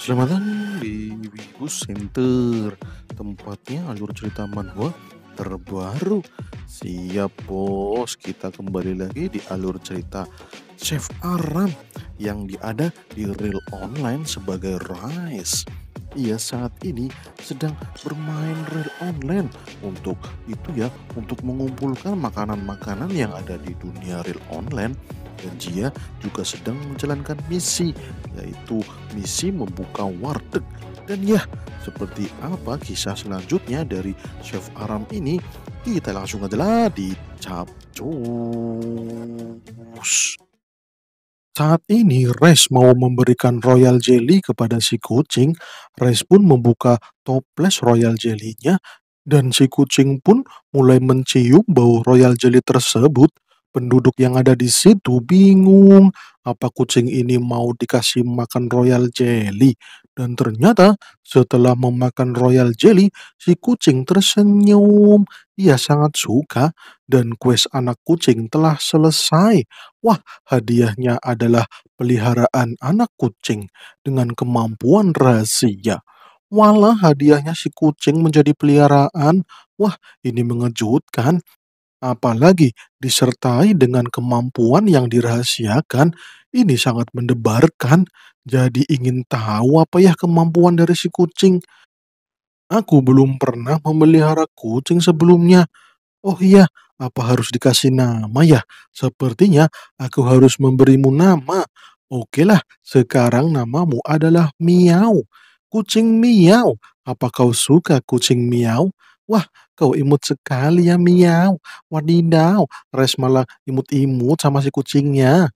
Selamat datang di Wibu Center Tempatnya alur cerita manhwa terbaru Siap bos, kita kembali lagi di alur cerita Chef Aram Yang diada di Real Online sebagai Rice ia saat ini sedang bermain real online untuk itu ya untuk mengumpulkan makanan-makanan yang ada di dunia real online dan dia juga sedang menjalankan misi yaitu misi membuka warteg. Dan ya, seperti apa kisah selanjutnya dari Chef Aram ini, kita langsung aja lah capcus. Saat ini, Res mau memberikan royal jelly kepada si kucing. Res pun membuka toples royal jelly-nya dan si kucing pun mulai mencium bau royal jelly tersebut. Penduduk yang ada di situ bingung apa kucing ini mau dikasih makan royal jelly. Dan ternyata setelah memakan royal jelly, si kucing tersenyum. Ia sangat suka dan quest anak kucing telah selesai. Wah, hadiahnya adalah peliharaan anak kucing dengan kemampuan rahasia. Walah hadiahnya si kucing menjadi peliharaan. Wah, ini mengejutkan apalagi disertai dengan kemampuan yang dirahasiakan, ini sangat mendebarkan. Jadi ingin tahu apa ya kemampuan dari si kucing. Aku belum pernah memelihara kucing sebelumnya. Oh iya, apa harus dikasih nama ya? Sepertinya aku harus memberimu nama. Oke lah, sekarang namamu adalah Miau. Kucing Miau. Apa kau suka kucing Miau? Wah, Kau imut sekali ya miau. Wadidaw. Res malah imut-imut sama si kucingnya.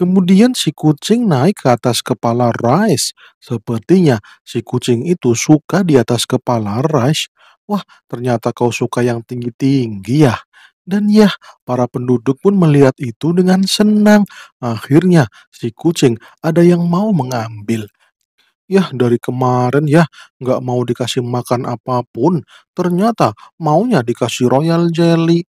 Kemudian si kucing naik ke atas kepala Rice. Sepertinya si kucing itu suka di atas kepala Rice. Wah, ternyata kau suka yang tinggi-tinggi ya. Dan ya, para penduduk pun melihat itu dengan senang. Akhirnya, si kucing ada yang mau mengambil. Ya dari kemarin ya, nggak mau dikasih makan apapun, ternyata maunya dikasih royal jelly.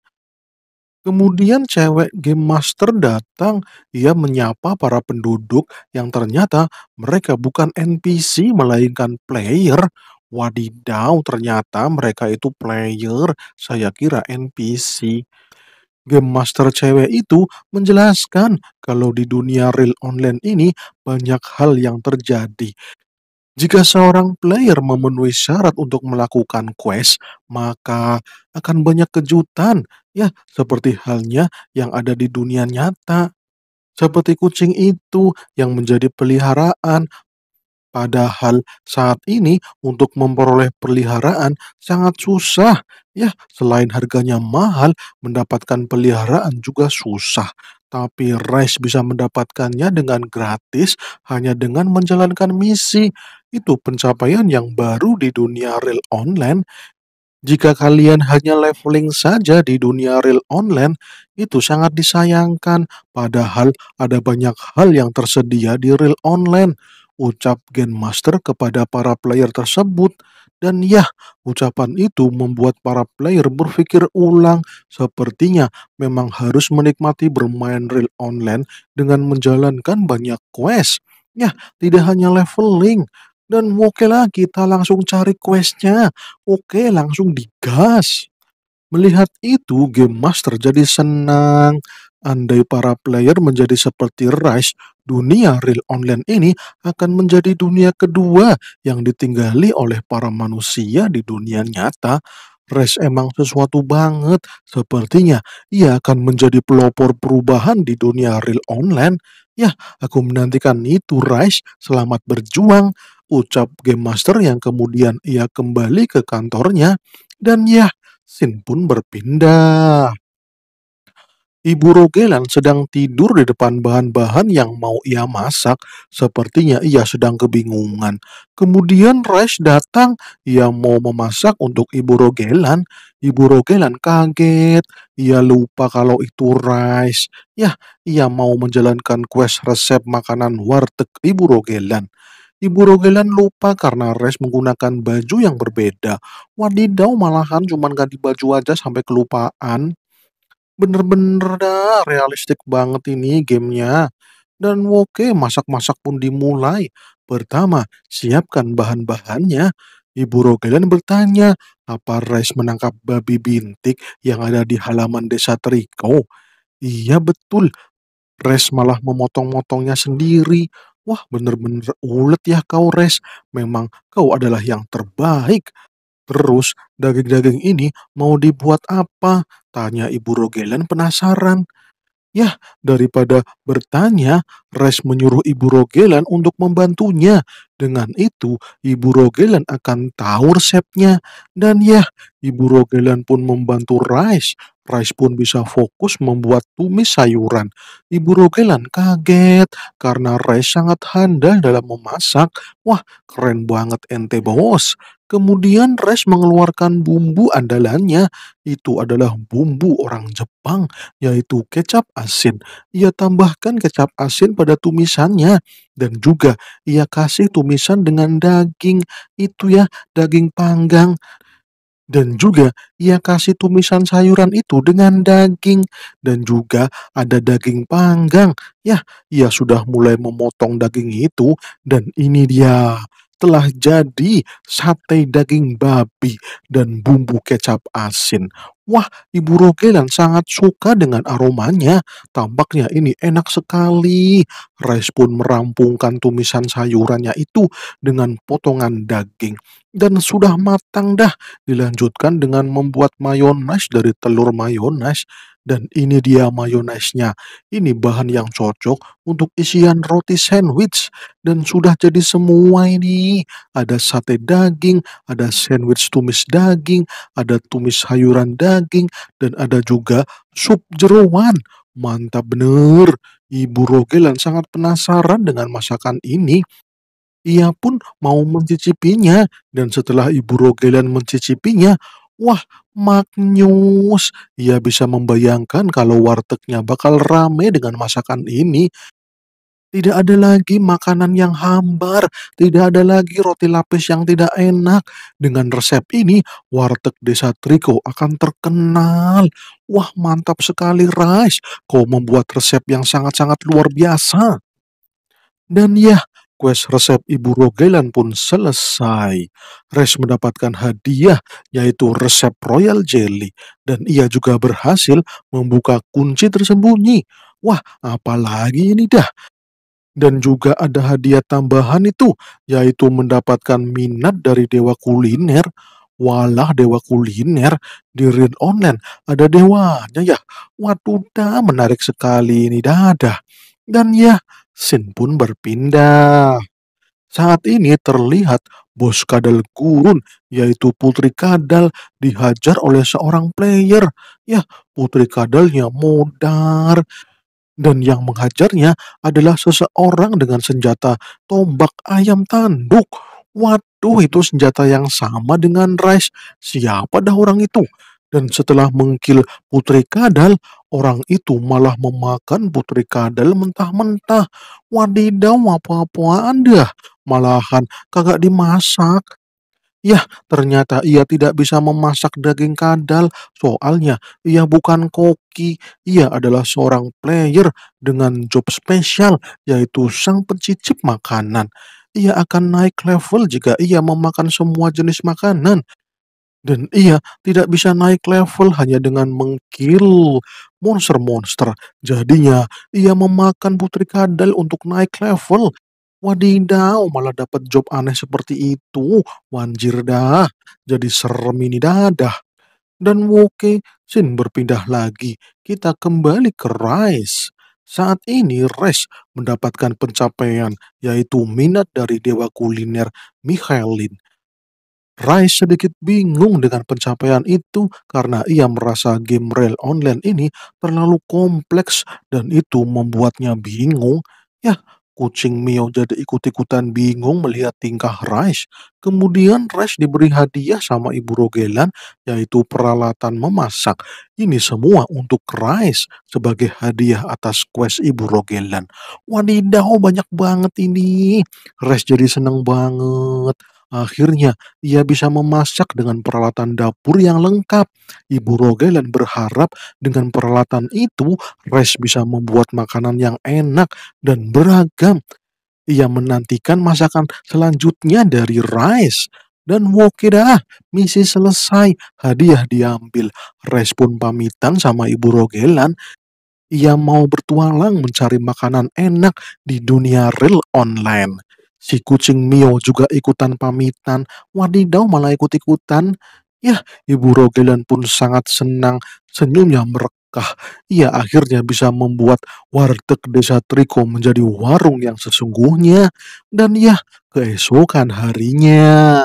Kemudian cewek game master datang, ia menyapa para penduduk yang ternyata mereka bukan NPC melainkan player. Wadidaw, ternyata mereka itu player, saya kira NPC. Game master cewek itu menjelaskan kalau di dunia real online ini banyak hal yang terjadi. Jika seorang player memenuhi syarat untuk melakukan quest, maka akan banyak kejutan, ya, seperti halnya yang ada di dunia nyata. Seperti kucing itu yang menjadi peliharaan, Padahal saat ini untuk memperoleh peliharaan sangat susah. Ya, selain harganya mahal, mendapatkan peliharaan juga susah. Tapi Rice bisa mendapatkannya dengan gratis hanya dengan menjalankan misi. Itu pencapaian yang baru di dunia real online jika kalian hanya leveling saja di dunia real online, itu sangat disayangkan. Padahal ada banyak hal yang tersedia di real online. Ucap Game Master kepada para player tersebut. Dan ya, ucapan itu membuat para player berpikir ulang. Sepertinya memang harus menikmati bermain real online dengan menjalankan banyak quest. Ya, tidak hanya leveling, dan oke lah kita langsung cari questnya. Oke langsung digas. Melihat itu Game Master jadi senang. Andai para player menjadi seperti Rise, dunia real online ini akan menjadi dunia kedua yang ditinggali oleh para manusia di dunia nyata. Rise emang sesuatu banget. Sepertinya ia akan menjadi pelopor perubahan di dunia real online. Ya, aku menantikan itu, Rice. Selamat berjuang ucap Game Master yang kemudian ia kembali ke kantornya dan ya, Sin pun berpindah. Ibu Rogelan sedang tidur di depan bahan-bahan yang mau ia masak. Sepertinya ia sedang kebingungan. Kemudian Reis datang, ia mau memasak untuk Ibu Rogelan. Ibu Rogelan kaget, ia lupa kalau itu Rice. Yah, ia mau menjalankan quest resep makanan warteg Ibu Rogelan. Ibu Rogelan lupa karena Res menggunakan baju yang berbeda. Wadidaw malahan cuman ganti baju aja sampai kelupaan. Bener-bener dah realistik banget ini gamenya. Dan oke, masak-masak pun dimulai. Pertama, siapkan bahan-bahannya. Ibu Rogelan bertanya, apa Res menangkap babi bintik yang ada di halaman desa Triko? Iya betul, Res malah memotong-motongnya sendiri. Wah, bener-bener ulet ya kau, Res. Memang kau adalah yang terbaik. Terus, daging-daging ini mau dibuat apa? Tanya Ibu Rogelan penasaran. Ya, daripada bertanya, Res menyuruh Ibu Rogelan untuk membantunya. Dengan itu, Ibu Rogelan akan tahu resepnya. Dan ya, Ibu Rogelan pun membantu Rice. Rice pun bisa fokus membuat tumis sayuran. Ibu Rogelan kaget karena Rice sangat handal dalam memasak. Wah, keren banget ente bos. Kemudian Res mengeluarkan bumbu andalannya, itu adalah bumbu orang Jepang, yaitu kecap asin. Ia tambahkan kecap asin pada tumisannya, dan juga ia kasih tumisan dengan daging, itu ya, daging panggang. Dan juga ia kasih tumisan sayuran itu dengan daging, dan juga ada daging panggang. Ya, ia sudah mulai memotong daging itu, dan ini dia telah jadi sate daging babi dan bumbu kecap asin. Wah, Ibu Rogelan sangat suka dengan aromanya. Tampaknya ini enak sekali. Respon merampungkan tumisan sayurannya itu dengan potongan daging. Dan sudah matang dah, dilanjutkan dengan membuat mayones dari telur mayones. Dan ini dia mayonesnya. Ini bahan yang cocok untuk isian roti sandwich. Dan sudah jadi semua ini. Ada sate daging, ada sandwich tumis daging, ada tumis sayuran daging, dan ada juga sup jeruan. Mantap bener. Ibu Rogelan sangat penasaran dengan masakan ini ia pun mau mencicipinya dan setelah Ibu Rogelan mencicipinya, Wah, maknyus. Ia bisa membayangkan kalau wartegnya bakal rame dengan masakan ini. Tidak ada lagi makanan yang hambar, tidak ada lagi roti lapis yang tidak enak. Dengan resep ini, warteg desa Triko akan terkenal. Wah, mantap sekali, Rice. Kau membuat resep yang sangat-sangat luar biasa. Dan ya, quest resep Ibu Rogelan pun selesai. Res mendapatkan hadiah yaitu resep Royal Jelly dan ia juga berhasil membuka kunci tersembunyi. Wah, apalagi ini dah. Dan juga ada hadiah tambahan itu yaitu mendapatkan minat dari Dewa Kuliner. Walah Dewa Kuliner di Red Online ada dewanya ya. Waduh dah menarik sekali ini dadah. Dan ya, Sin pun berpindah. Saat ini terlihat bos kadal gurun, yaitu Putri Kadal, dihajar oleh seorang player. Ya, Putri Kadalnya modar. Dan yang menghajarnya adalah seseorang dengan senjata tombak ayam tanduk. Waduh, itu senjata yang sama dengan Rice. Siapa dah orang itu? Dan setelah mengkil Putri Kadal, Orang itu malah memakan putri kadal mentah-mentah. Wadidaw apa-apaan dah. Malahan kagak dimasak. Yah, ternyata ia tidak bisa memasak daging kadal. Soalnya ia bukan koki, ia adalah seorang player dengan job spesial, yaitu sang pencicip makanan. Ia akan naik level jika ia memakan semua jenis makanan. Dan ia tidak bisa naik level hanya dengan mengkill monster-monster. Jadinya, ia memakan putri kadal untuk naik level. Wadidaw, malah dapat job aneh seperti itu. Wanjir dah, jadi serem ini dadah. Dan Woke sin berpindah lagi. Kita kembali ke Rice. Saat ini Rice mendapatkan pencapaian yaitu minat dari dewa kuliner Michelin. Rai sedikit bingung dengan pencapaian itu karena ia merasa game real online ini terlalu kompleks dan itu membuatnya bingung. Ya, kucing Mio jadi ikut-ikutan bingung melihat tingkah Rice. Kemudian Rice diberi hadiah sama Ibu Rogelan, yaitu peralatan memasak. Ini semua untuk Rice sebagai hadiah atas quest Ibu Rogelan. Wadidaw, banyak banget ini. Rice jadi seneng banget. Akhirnya, ia bisa memasak dengan peralatan dapur yang lengkap. Ibu Rogelan berharap dengan peralatan itu, Res bisa membuat makanan yang enak dan beragam. Ia menantikan masakan selanjutnya dari Rice. Dan woke dah, misi selesai, hadiah diambil. Res pun pamitan sama Ibu Rogelan ia mau bertualang mencari makanan enak di dunia real online. Si kucing Mio juga ikutan pamitan. Wadidaw malah ikut-ikutan. Ya, Ibu Rogelan pun sangat senang. Senyumnya merekah. Ia akhirnya bisa membuat warteg desa Triko menjadi warung yang sesungguhnya. Dan ya, keesokan harinya...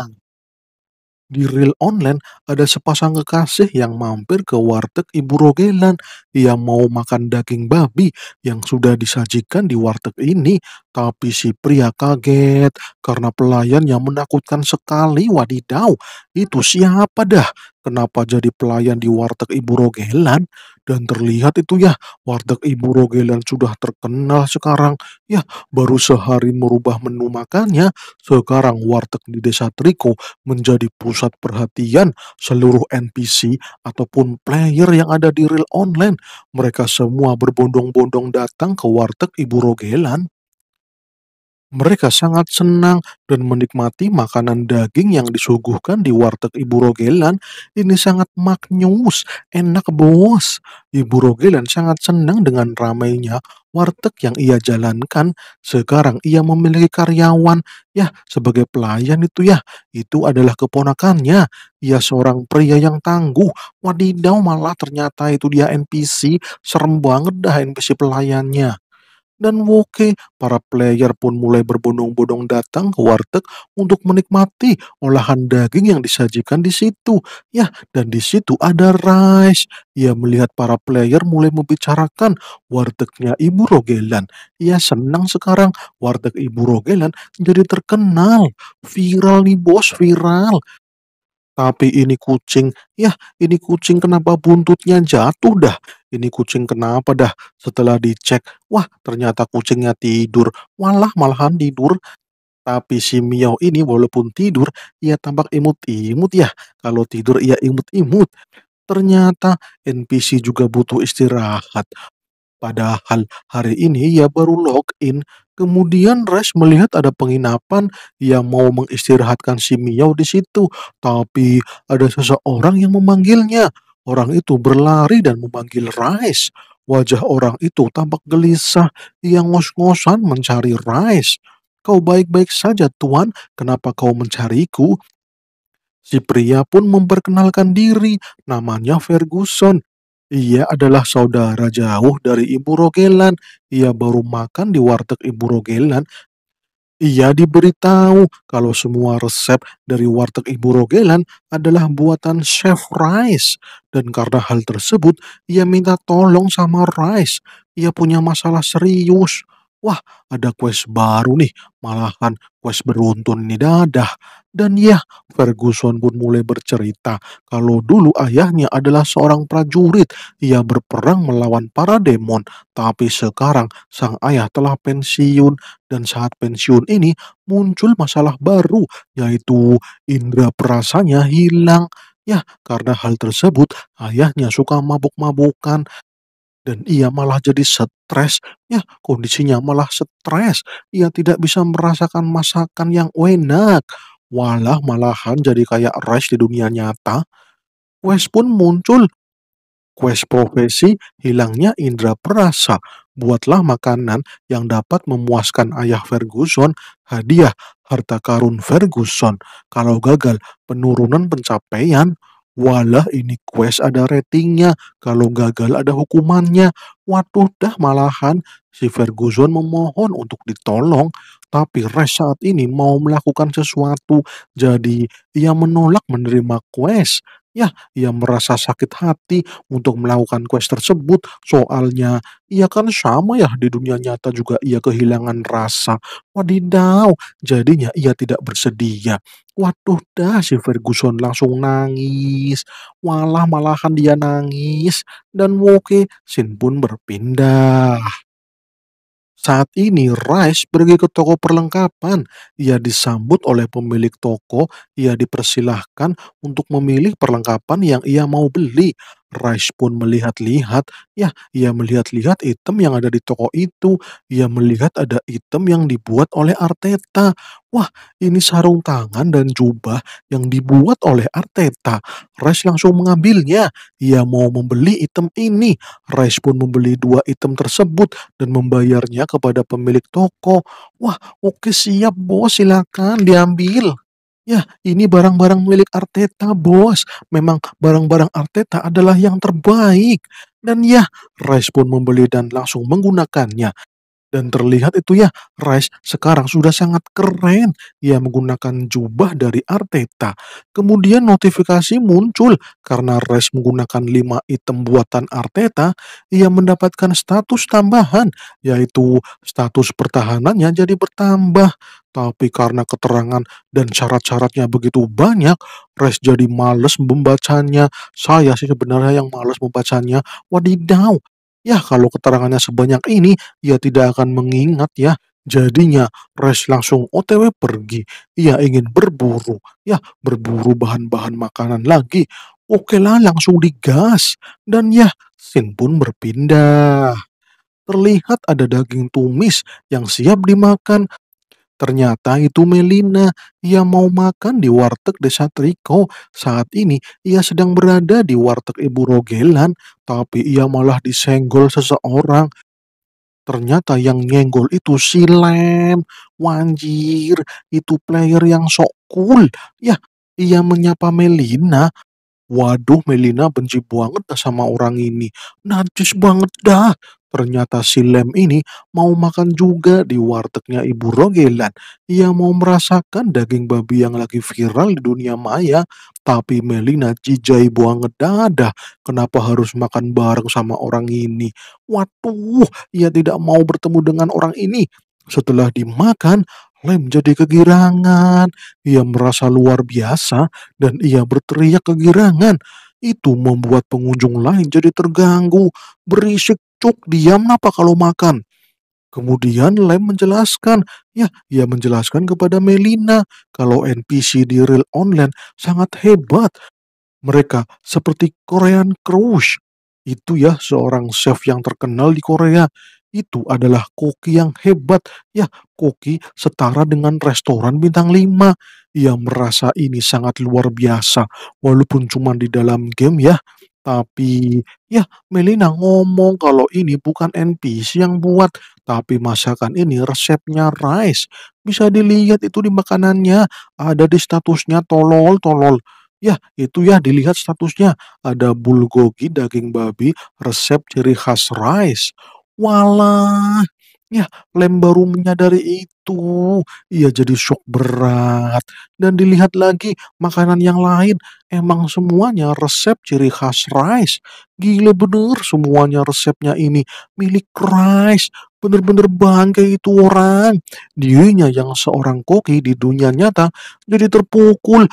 Di real online, ada sepasang kekasih yang mampir ke warteg Ibu Rogelan yang mau makan daging babi yang sudah disajikan di warteg ini. Tapi si pria kaget karena pelayan yang menakutkan sekali wadidaw. Itu siapa dah? Kenapa jadi pelayan di warteg Ibu Rogelan? Dan terlihat itu ya, warteg Ibu Rogelan sudah terkenal sekarang. Ya, baru sehari merubah menu makannya, sekarang warteg di Desa Triko menjadi pusat perhatian seluruh NPC ataupun player yang ada di real online. Mereka semua berbondong-bondong datang ke warteg Ibu Rogelan. Mereka sangat senang dan menikmati makanan daging yang disuguhkan di warteg Ibu Rogelan. Ini sangat maknyus, enak bos. Ibu Rogelan sangat senang dengan ramainya warteg yang ia jalankan. Sekarang ia memiliki karyawan, ya sebagai pelayan itu ya. Itu adalah keponakannya. Ia seorang pria yang tangguh. Wadidaw malah ternyata itu dia NPC. Serem banget dah NPC pelayannya dan woke. Para player pun mulai berbondong-bondong datang ke warteg untuk menikmati olahan daging yang disajikan di situ. Ya, dan di situ ada rice. Ia melihat para player mulai membicarakan wartegnya Ibu Rogelan. Ia senang sekarang warteg Ibu Rogelan jadi terkenal. Viral nih bos, viral. Tapi ini kucing, ya ini kucing kenapa buntutnya jatuh dah? ini kucing kenapa dah? Setelah dicek, wah ternyata kucingnya tidur. Walah malahan tidur. Tapi si Miao ini walaupun tidur, ia tampak imut-imut ya. Kalau tidur ia imut-imut. Ternyata NPC juga butuh istirahat. Padahal hari ini ia baru login. Kemudian Res melihat ada penginapan yang mau mengistirahatkan si Miao di situ. Tapi ada seseorang yang memanggilnya. Orang itu berlari dan memanggil Rais. Wajah orang itu tampak gelisah. Ia ngos-ngosan mencari Rais. Kau baik-baik saja, Tuan. Kenapa kau mencariku? Si pria pun memperkenalkan diri. Namanya Ferguson. Ia adalah saudara jauh dari Ibu Rogelan. Ia baru makan di warteg Ibu Rogelan ia diberitahu kalau semua resep dari warteg Ibu Rogelan adalah buatan Chef Rice. Dan karena hal tersebut, ia minta tolong sama Rice. Ia punya masalah serius. Wah, ada quest baru nih, malahan quest beruntun ini dadah. Dan ya, Ferguson pun mulai bercerita kalau dulu ayahnya adalah seorang prajurit. Ia berperang melawan para demon, tapi sekarang sang ayah telah pensiun dan saat pensiun ini muncul masalah baru, yaitu indera perasanya hilang. Ya, karena hal tersebut, ayahnya suka mabuk-mabukan dan ia malah jadi stres, ya kondisinya malah stres, ia tidak bisa merasakan masakan yang enak, walah malahan jadi kayak Rice di dunia nyata. Quest pun muncul, quest profesi hilangnya indera perasa, buatlah makanan yang dapat memuaskan ayah Ferguson, hadiah harta karun Ferguson. Kalau gagal, penurunan pencapaian. Walah ini quest ada ratingnya, kalau gagal ada hukumannya. Waduh dah malahan si Ferguson memohon untuk ditolong, tapi Res saat ini mau melakukan sesuatu, jadi ia menolak menerima quest Ya, ia merasa sakit hati untuk melakukan quest tersebut, soalnya ia kan sama ya di dunia nyata juga ia kehilangan rasa. Wadidaw, jadinya ia tidak bersedia. Waduh dah si Ferguson langsung nangis. Walah malahan dia nangis. Dan Woke Sin pun berpindah. Saat ini Rice pergi ke toko perlengkapan. Ia disambut oleh pemilik toko. Ia dipersilahkan untuk memilih perlengkapan yang ia mau beli. Rice pun melihat-lihat, ya, ia melihat-lihat item yang ada di toko itu. Ia melihat ada item yang dibuat oleh Arteta. Wah, ini sarung tangan dan jubah yang dibuat oleh Arteta. Rice langsung mengambilnya. Ia mau membeli item ini. Rice pun membeli dua item tersebut dan membayarnya kepada pemilik toko. Wah, oke siap bos, silakan diambil. Ya, ini barang-barang milik Arteta, bos. Memang barang-barang Arteta adalah yang terbaik. Dan ya, Rice pun membeli dan langsung menggunakannya dan terlihat itu ya Rice sekarang sudah sangat keren Ia menggunakan jubah dari Arteta. Kemudian notifikasi muncul karena Rice menggunakan lima item buatan Arteta, ia mendapatkan status tambahan yaitu status pertahanannya jadi bertambah. Tapi karena keterangan dan syarat-syaratnya begitu banyak, Res jadi males membacanya. Saya sih sebenarnya yang males membacanya. Wadidaw, Ya, kalau keterangannya sebanyak ini, ia tidak akan mengingat ya. Jadinya rash langsung OTW pergi. Ia ingin berburu, ya berburu bahan-bahan makanan lagi. Oke lah langsung digas. Dan ya, Sin pun berpindah. Terlihat ada daging tumis yang siap dimakan Ternyata itu Melina. Ia mau makan di warteg desa Triko. Saat ini ia sedang berada di warteg Ibu Rogelan, tapi ia malah disenggol seseorang. Ternyata yang nyenggol itu si Lem. Wanjir, itu player yang sok cool. Ya, ia menyapa Melina. Waduh, Melina benci banget sama orang ini. Najis banget dah. Ternyata si Lem ini mau makan juga di wartegnya Ibu Rogelan. Ia mau merasakan daging babi yang lagi viral di dunia maya. Tapi Melina cijai buang ngedadah. Kenapa harus makan bareng sama orang ini? Waduh, ia tidak mau bertemu dengan orang ini. Setelah dimakan, Lem jadi kegirangan. Ia merasa luar biasa dan ia berteriak kegirangan. Itu membuat pengunjung lain jadi terganggu. Berisik, cuk, diam apa kalau makan? Kemudian Lem menjelaskan, ya, ia menjelaskan kepada Melina kalau NPC di real online sangat hebat. Mereka seperti Korean crush Itu ya seorang chef yang terkenal di Korea. Itu adalah koki yang hebat. Ya, koki setara dengan restoran bintang 5 ia merasa ini sangat luar biasa, walaupun cuma di dalam game ya. Tapi ya Melina ngomong kalau ini bukan NPC yang buat, tapi masakan ini resepnya Rice. Bisa dilihat itu di makanannya, ada di statusnya tolol-tolol. Ya, itu ya dilihat statusnya. Ada bulgogi daging babi, resep ciri khas rice. Walah, Ya, Lem baru menyadari itu. Ia jadi shock berat. Dan dilihat lagi makanan yang lain, emang semuanya resep ciri khas Rice. Gila bener semuanya resepnya ini. Milik Rice. Bener-bener bangke itu orang. Dianya yang seorang koki di dunia nyata jadi terpukul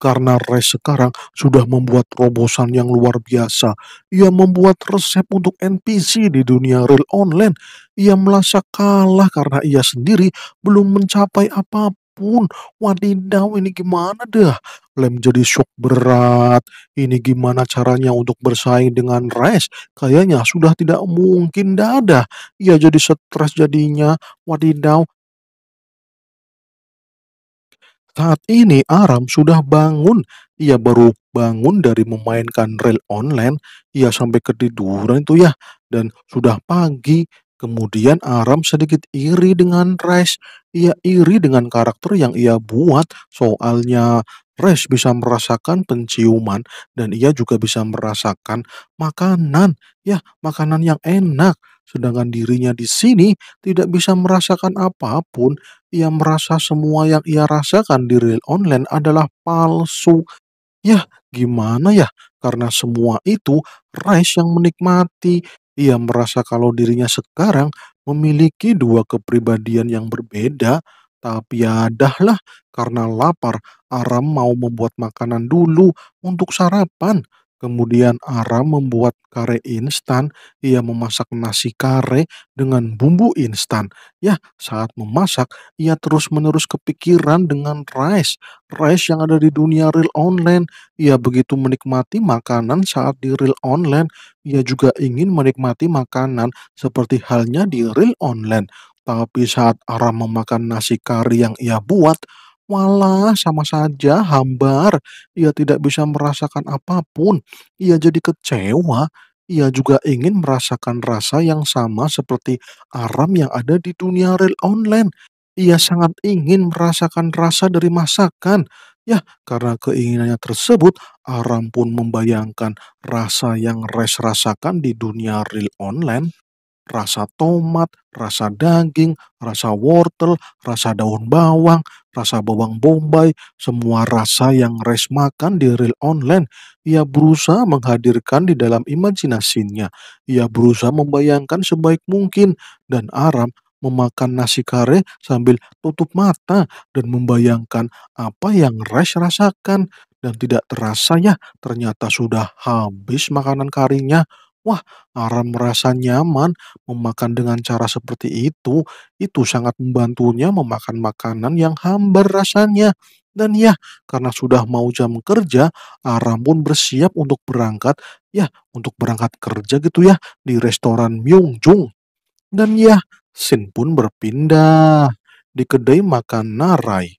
karena Ray sekarang sudah membuat terobosan yang luar biasa. Ia membuat resep untuk NPC di dunia real online. Ia merasa kalah karena ia sendiri belum mencapai apapun. Wadidaw ini gimana dah? Lem jadi shock berat. Ini gimana caranya untuk bersaing dengan Res? Kayaknya sudah tidak mungkin dadah. Ia jadi stres jadinya. Wadidaw saat ini Aram sudah bangun. Ia baru bangun dari memainkan rel online. Ia sampai ketiduran itu ya. Dan sudah pagi. Kemudian Aram sedikit iri dengan Rice. Ia iri dengan karakter yang ia buat. Soalnya Rice bisa merasakan penciuman dan ia juga bisa merasakan makanan. Ya, makanan yang enak sedangkan dirinya di sini tidak bisa merasakan apapun. Ia merasa semua yang ia rasakan di real online adalah palsu. Ya, gimana ya? Karena semua itu Rice yang menikmati. Ia merasa kalau dirinya sekarang memiliki dua kepribadian yang berbeda, tapi ya dahlah karena lapar, Aram mau membuat makanan dulu untuk sarapan. Kemudian Aram membuat kare instan. Ia memasak nasi kare dengan bumbu instan. Ya, saat memasak, ia terus-menerus kepikiran dengan rice. Rice yang ada di dunia real online. Ia begitu menikmati makanan saat di real online. Ia juga ingin menikmati makanan seperti halnya di real online. Tapi saat Aram memakan nasi kari yang ia buat, Malah sama saja hambar. Ia tidak bisa merasakan apapun. Ia jadi kecewa. Ia juga ingin merasakan rasa yang sama seperti Aram yang ada di dunia real online. Ia sangat ingin merasakan rasa dari masakan. Ya, karena keinginannya tersebut, Aram pun membayangkan rasa yang Res rasakan di dunia real online rasa tomat, rasa daging, rasa wortel, rasa daun bawang, rasa bawang bombay, semua rasa yang Res makan di real online. Ia berusaha menghadirkan di dalam imajinasinya. Ia berusaha membayangkan sebaik mungkin dan Aram memakan nasi kare sambil tutup mata dan membayangkan apa yang Res rasakan dan tidak terasa ya ternyata sudah habis makanan karinya. Wah, Aram merasa nyaman memakan dengan cara seperti itu. Itu sangat membantunya memakan makanan yang hambar rasanya. Dan ya, karena sudah mau jam kerja, Aram pun bersiap untuk berangkat. Ya, untuk berangkat kerja gitu ya, di restoran Myung Jung. Dan ya, Sin pun berpindah di kedai makan Narai.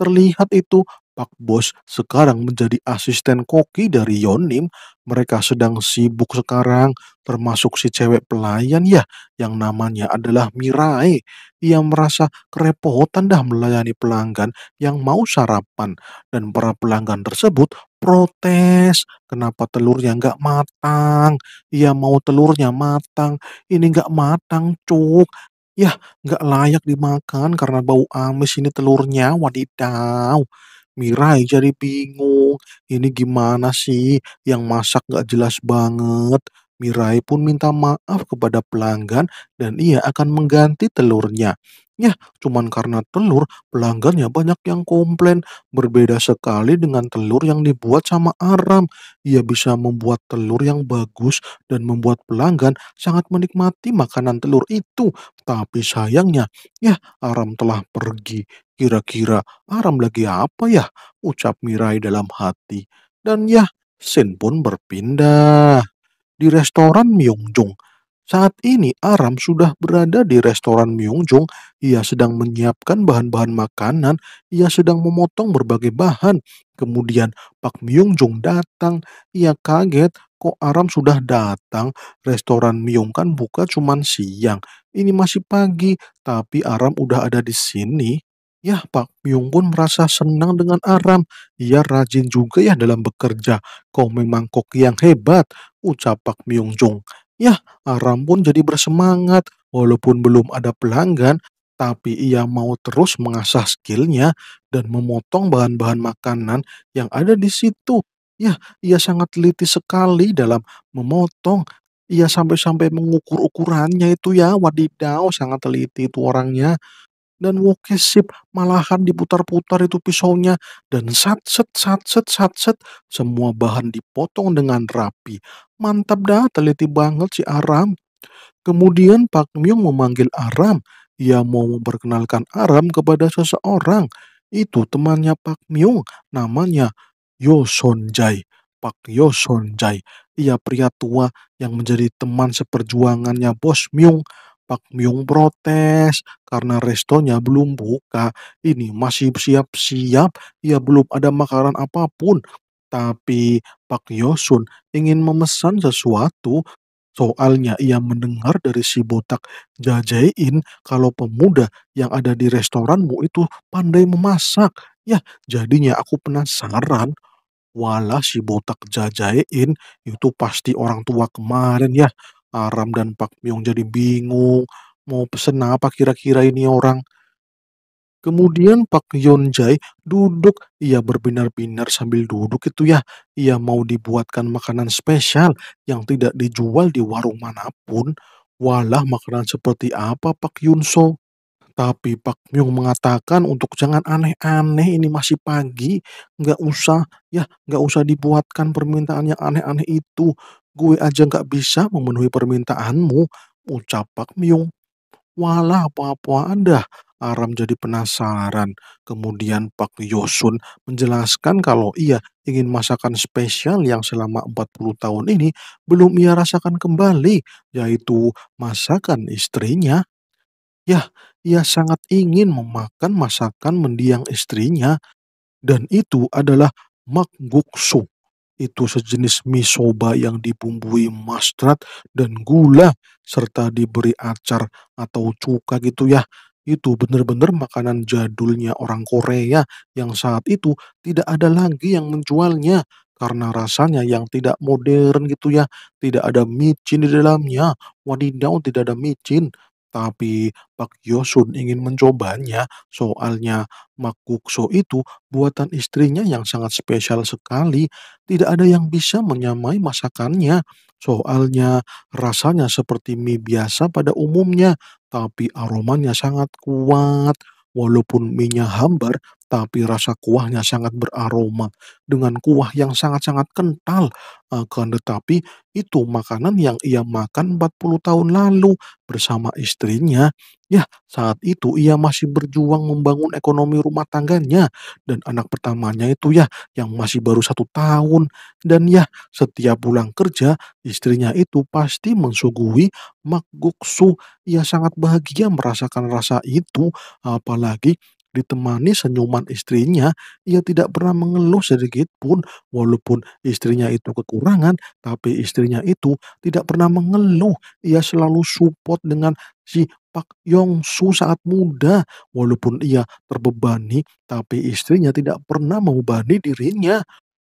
Terlihat itu Pak Bos sekarang menjadi asisten koki dari Yonim. Mereka sedang sibuk sekarang, termasuk si cewek pelayan ya, yang namanya adalah Mirai. Ia merasa kerepotan dah melayani pelanggan yang mau sarapan. Dan para pelanggan tersebut protes, kenapa telurnya nggak matang, ia mau telurnya matang, ini nggak matang cuk, Ya nggak layak dimakan karena bau amis ini telurnya, wadidaw. Mirai jadi bingung, ini gimana sih yang masak gak jelas banget. Mirai pun minta maaf kepada pelanggan dan ia akan mengganti telurnya. Ya, cuman karena telur, pelanggannya banyak yang komplain. Berbeda sekali dengan telur yang dibuat sama Aram. Ia bisa membuat telur yang bagus dan membuat pelanggan sangat menikmati makanan telur itu. Tapi sayangnya, ya Aram telah pergi. Kira-kira Aram lagi apa ya? Ucap Mirai dalam hati. Dan ya, Sin pun berpindah. Di restoran Myungjung. Saat ini Aram sudah berada di restoran Myungjung. Ia sedang menyiapkan bahan-bahan makanan. Ia sedang memotong berbagai bahan. Kemudian Pak Myungjung datang. Ia kaget kok Aram sudah datang. Restoran Myung kan buka cuman siang. Ini masih pagi, tapi Aram udah ada di sini. Ya, Pak Myung pun merasa senang dengan Aram. Ia rajin juga ya dalam bekerja. Kau memang koki yang hebat, ucap Pak Myung Jung. Ya, Aram pun jadi bersemangat. Walaupun belum ada pelanggan, tapi ia mau terus mengasah skillnya dan memotong bahan-bahan makanan yang ada di situ. Ya, ia sangat teliti sekali dalam memotong. Ia sampai-sampai mengukur ukurannya itu ya, wadidaw, sangat teliti itu orangnya dan wokesip malahan diputar-putar itu pisaunya dan sat sat set set sat set semua bahan dipotong dengan rapi. Mantap dah, teliti banget si Aram. Kemudian Pak Myung memanggil Aram. Ia mau memperkenalkan Aram kepada seseorang. Itu temannya Pak Myung, namanya Jai. Pak Jai, ia pria tua yang menjadi teman seperjuangannya Bos Myung Pak Myung protes karena restonya belum buka. Ini masih siap-siap, Ia ya belum ada makanan apapun. Tapi Pak Yosun ingin memesan sesuatu Soalnya ia mendengar dari si botak jajain kalau pemuda yang ada di restoranmu itu pandai memasak. Ya, jadinya aku penasaran. Walah si botak jajain itu pasti orang tua kemarin ya. Aram dan Pak Myung jadi bingung, mau pesen apa kira-kira ini orang. Kemudian Pak Yonjai duduk, ia berbinar-binar sambil duduk itu ya. Ia mau dibuatkan makanan spesial yang tidak dijual di warung manapun. Walah makanan seperti apa Pak So? Tapi Pak Myung mengatakan untuk jangan aneh-aneh ini masih pagi, nggak usah ya nggak usah dibuatkan permintaan yang aneh-aneh itu. Gue aja nggak bisa memenuhi permintaanmu, ucap Pak Myung. Walah apa-apaan dah, Aram jadi penasaran. Kemudian Pak Yosun menjelaskan kalau ia ingin masakan spesial yang selama 40 tahun ini belum ia rasakan kembali, yaitu masakan istrinya. Yah, ia sangat ingin memakan masakan mendiang istrinya, dan itu adalah makguksu itu sejenis mie soba yang dibumbui mustard dan gula serta diberi acar atau cuka gitu ya. Itu benar-benar makanan jadulnya orang Korea yang saat itu tidak ada lagi yang menjualnya karena rasanya yang tidak modern gitu ya. Tidak ada micin di dalamnya. Wadidaw, tidak ada micin. Tapi Pak Yosun ingin mencobanya, soalnya makukso itu buatan istrinya yang sangat spesial sekali. Tidak ada yang bisa menyamai masakannya. Soalnya rasanya seperti mie biasa pada umumnya, tapi aromanya sangat kuat. Walaupun mie hambar, tapi rasa kuahnya sangat beraroma dengan kuah yang sangat-sangat kental. Akan tetapi itu makanan yang ia makan 40 tahun lalu bersama istrinya. Ya, saat itu ia masih berjuang membangun ekonomi rumah tangganya dan anak pertamanya itu ya yang masih baru satu tahun. Dan ya, setiap pulang kerja istrinya itu pasti mensuguhi makguksu. Ia sangat bahagia merasakan rasa itu, apalagi ditemani senyuman istrinya, ia tidak pernah mengeluh sedikit pun walaupun istrinya itu kekurangan, tapi istrinya itu tidak pernah mengeluh. Ia selalu support dengan si Pak Yong Su saat muda. Walaupun ia terbebani, tapi istrinya tidak pernah membebani dirinya.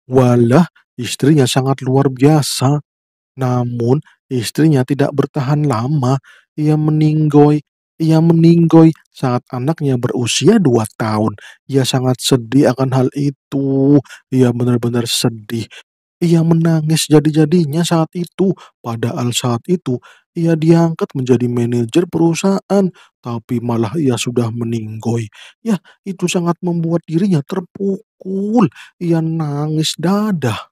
Walah, istrinya sangat luar biasa. Namun, istrinya tidak bertahan lama. Ia meninggoy ia meninggoy saat anaknya berusia dua tahun. Ia sangat sedih akan hal itu. Ia benar-benar sedih. Ia menangis jadi-jadinya saat itu. Padahal saat itu ia diangkat menjadi manajer perusahaan, tapi malah ia sudah meninggoy. Ya, itu sangat membuat dirinya terpukul. Ia nangis dadah.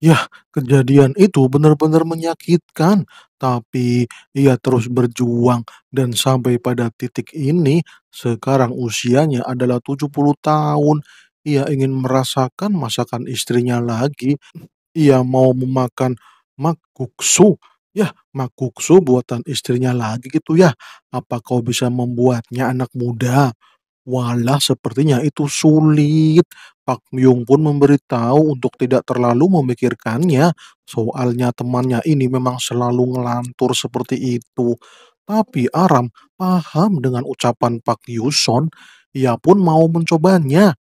Ya, kejadian itu benar-benar menyakitkan, tapi ia terus berjuang dan sampai pada titik ini sekarang usianya adalah 70 tahun. Ia ingin merasakan masakan istrinya lagi. Ia mau memakan makguksu. Ya, makguksu buatan istrinya lagi gitu ya. Apa kau bisa membuatnya anak muda? Walah sepertinya itu sulit. Pak Myung pun memberitahu untuk tidak terlalu memikirkannya. Soalnya temannya ini memang selalu ngelantur seperti itu. Tapi Aram paham dengan ucapan Pak Yuson. Ia pun mau mencobanya.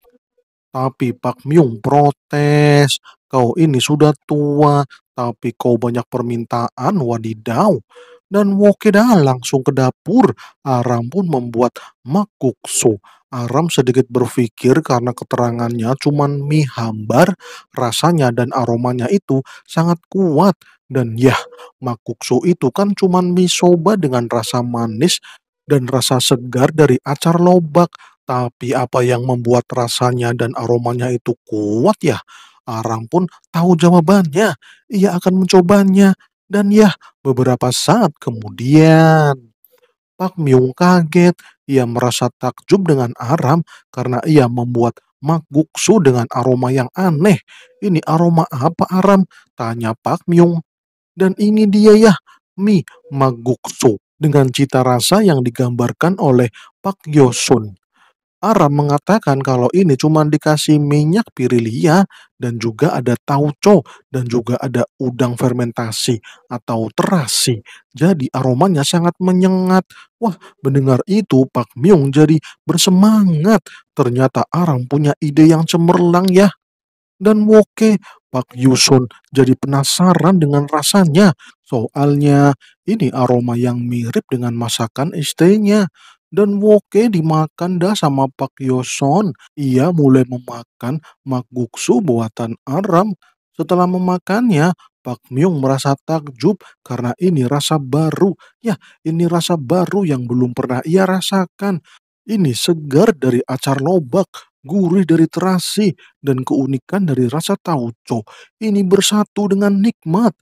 Tapi Pak Myung protes. Kau ini sudah tua, tapi kau banyak permintaan wadidau dan Wokeda langsung ke dapur. Aram pun membuat makukso. Aram sedikit berpikir karena keterangannya cuman mie hambar, rasanya dan aromanya itu sangat kuat. Dan ya makukso itu kan cuman mie soba dengan rasa manis dan rasa segar dari acar lobak. Tapi apa yang membuat rasanya dan aromanya itu kuat ya? Aram pun tahu jawabannya. Ia akan mencobanya. Dan ya beberapa saat kemudian... Pak Myung kaget. Ia merasa takjub dengan Aram karena ia membuat makguksu dengan aroma yang aneh. Ini aroma apa Aram? Tanya Pak Myung. Dan ini dia ya, mie makguksu dengan cita rasa yang digambarkan oleh Pak Yosun. Aram mengatakan kalau ini cuma dikasih minyak pirilia dan juga ada tauco dan juga ada udang fermentasi atau terasi. Jadi aromanya sangat menyengat. Wah, mendengar itu Pak Myung jadi bersemangat. Ternyata Aram punya ide yang cemerlang ya. Dan oke, Pak Yusun jadi penasaran dengan rasanya. Soalnya ini aroma yang mirip dengan masakan istrinya dan woke dimakan dah sama Pak Yoson. Ia mulai memakan makguksu buatan Aram. Setelah memakannya, Pak Myung merasa takjub karena ini rasa baru. Ya, ini rasa baru yang belum pernah ia rasakan. Ini segar dari acar lobak, gurih dari terasi, dan keunikan dari rasa tauco. Ini bersatu dengan nikmat.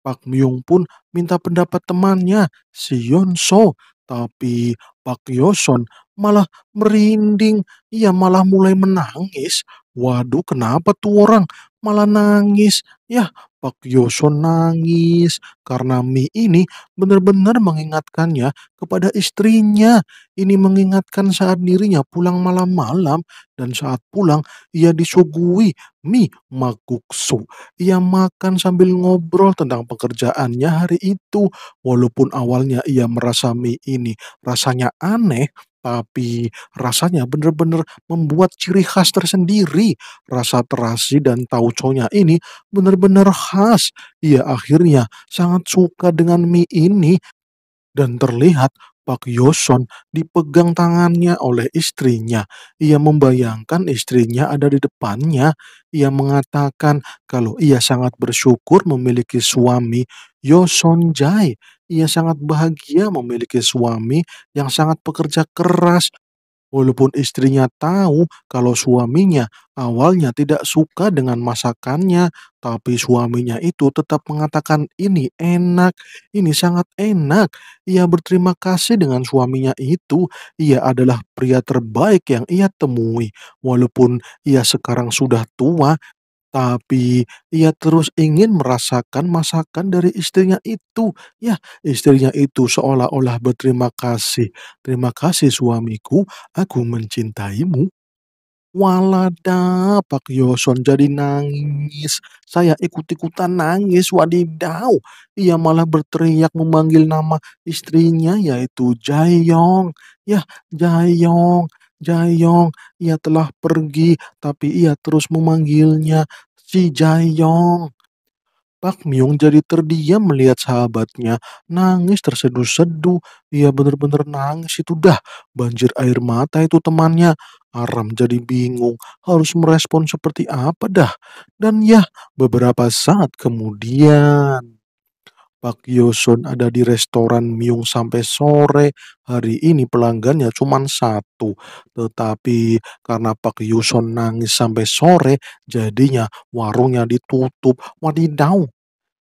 Pak Myung pun minta pendapat temannya, si Yonso, tapi Pak Yoson malah merinding, ia malah mulai menangis. Waduh, kenapa tuh orang malah nangis? Ya. Pak Yoso nangis karena mie ini benar-benar mengingatkannya kepada istrinya. Ini mengingatkan saat dirinya pulang malam-malam dan saat pulang ia disuguhi mie maguksu. Ia makan sambil ngobrol tentang pekerjaannya hari itu. Walaupun awalnya ia merasa mie ini rasanya aneh, tapi rasanya benar-benar membuat ciri khas tersendiri. Rasa terasi dan tauconya ini benar-benar khas. Ia akhirnya sangat suka dengan mie ini dan terlihat Pak Yoson dipegang tangannya oleh istrinya. Ia membayangkan istrinya ada di depannya. Ia mengatakan kalau ia sangat bersyukur memiliki suami Yoson Jai ia sangat bahagia memiliki suami yang sangat pekerja keras. Walaupun istrinya tahu kalau suaminya awalnya tidak suka dengan masakannya, tapi suaminya itu tetap mengatakan ini enak, ini sangat enak. Ia berterima kasih dengan suaminya itu. Ia adalah pria terbaik yang ia temui. Walaupun ia sekarang sudah tua, tapi ia terus ingin merasakan masakan dari istrinya itu. Ya, istrinya itu seolah-olah berterima kasih, "Terima kasih suamiku, aku mencintaimu." Walada Pak Yoson jadi nangis. Saya ikut-ikutan nangis, wadidaw. Ia malah berteriak memanggil nama istrinya yaitu Jayong. Ya, Jayong. Jayong, ia telah pergi, tapi ia terus memanggilnya, si Jayong. Pak Myung jadi terdiam melihat sahabatnya nangis terseduh-seduh. Ia benar-benar nangis itu dah. Banjir air mata itu temannya. Aram jadi bingung harus merespon seperti apa dah. Dan ya beberapa saat kemudian. Pak Yosun ada di restoran Myung sampai sore. Hari ini pelanggannya cuma satu. Tetapi karena Pak Yosun nangis sampai sore, jadinya warungnya ditutup. Wadidaw,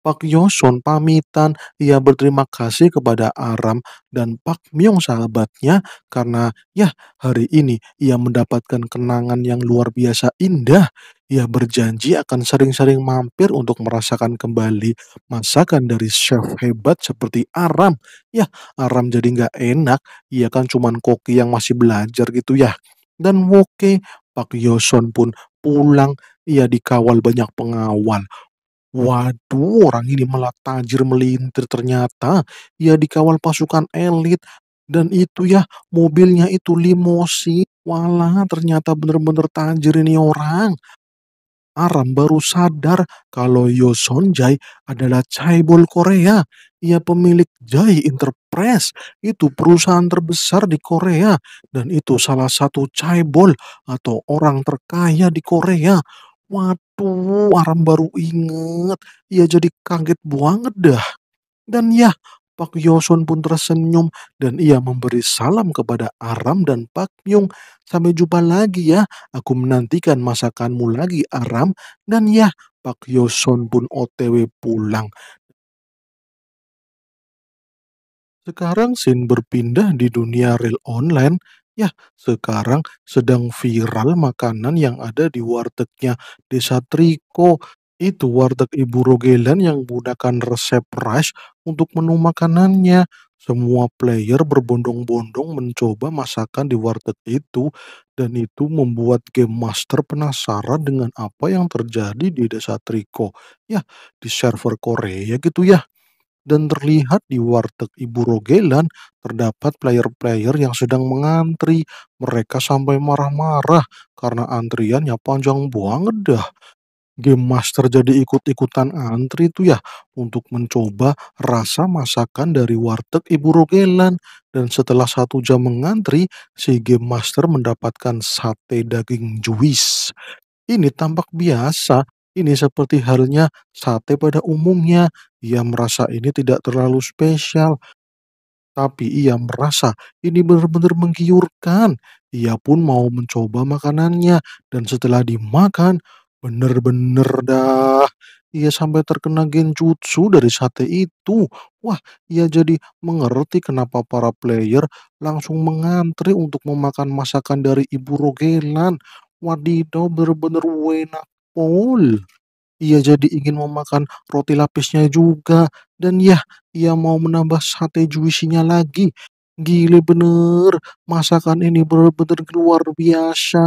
Pak Yoson pamitan, ia berterima kasih kepada Aram dan Pak Myung sahabatnya karena ya hari ini ia mendapatkan kenangan yang luar biasa indah ia berjanji akan sering-sering mampir untuk merasakan kembali masakan dari chef hebat seperti Aram. Ya, Aram jadi nggak enak, ia kan cuman koki yang masih belajar gitu ya. Dan Woke, Pak Yoson pun pulang, ia dikawal banyak pengawal. Waduh, orang ini malah tajir melintir ternyata. Ia dikawal pasukan elit, dan itu ya mobilnya itu limosin. Walah ternyata bener-bener tajir ini orang. Aram baru sadar kalau Yo Jai adalah Chaebol Korea. Ia pemilik Jai Enterprise, itu perusahaan terbesar di Korea, dan itu salah satu Chaebol atau orang terkaya di Korea. Waduh, Aram baru inget. Ia jadi kaget banget dah. Dan ya, Pak Yoson pun tersenyum dan ia memberi salam kepada Aram dan Pak Yung. Sampai jumpa lagi ya, aku menantikan masakanmu lagi Aram. Dan ya, Pak Yoson pun otw pulang. Sekarang Sin berpindah di dunia real online Ya, sekarang sedang viral makanan yang ada di wartegnya Desa Triko. Itu warteg Ibu Rogelan yang menggunakan resep Rush untuk menu makanannya. Semua player berbondong-bondong mencoba masakan di warteg itu dan itu membuat game master penasaran dengan apa yang terjadi di desa Triko. Ya, di server Korea gitu ya. Dan terlihat di warteg Ibu Rogelan terdapat player-player yang sedang mengantri. Mereka sampai marah-marah karena antriannya panjang banget dah. Game master jadi ikut-ikutan antri tuh ya untuk mencoba rasa masakan dari warteg Ibu Rogelan. Dan setelah satu jam mengantri, si game master mendapatkan sate daging juis. Ini tampak biasa, ini seperti halnya sate pada umumnya. Ia merasa ini tidak terlalu spesial, tapi ia merasa ini benar-benar menggiurkan. Ia pun mau mencoba makanannya, dan setelah dimakan, Bener-bener dah. Ia sampai terkena genjutsu dari sate itu. Wah, ia jadi mengerti kenapa para player langsung mengantri untuk memakan masakan dari Ibu Rogelan. Wadidaw, bener-bener wena pol. Ia jadi ingin memakan roti lapisnya juga. Dan ya, ia mau menambah sate juisinya lagi. Gile bener, masakan ini bener-bener luar biasa.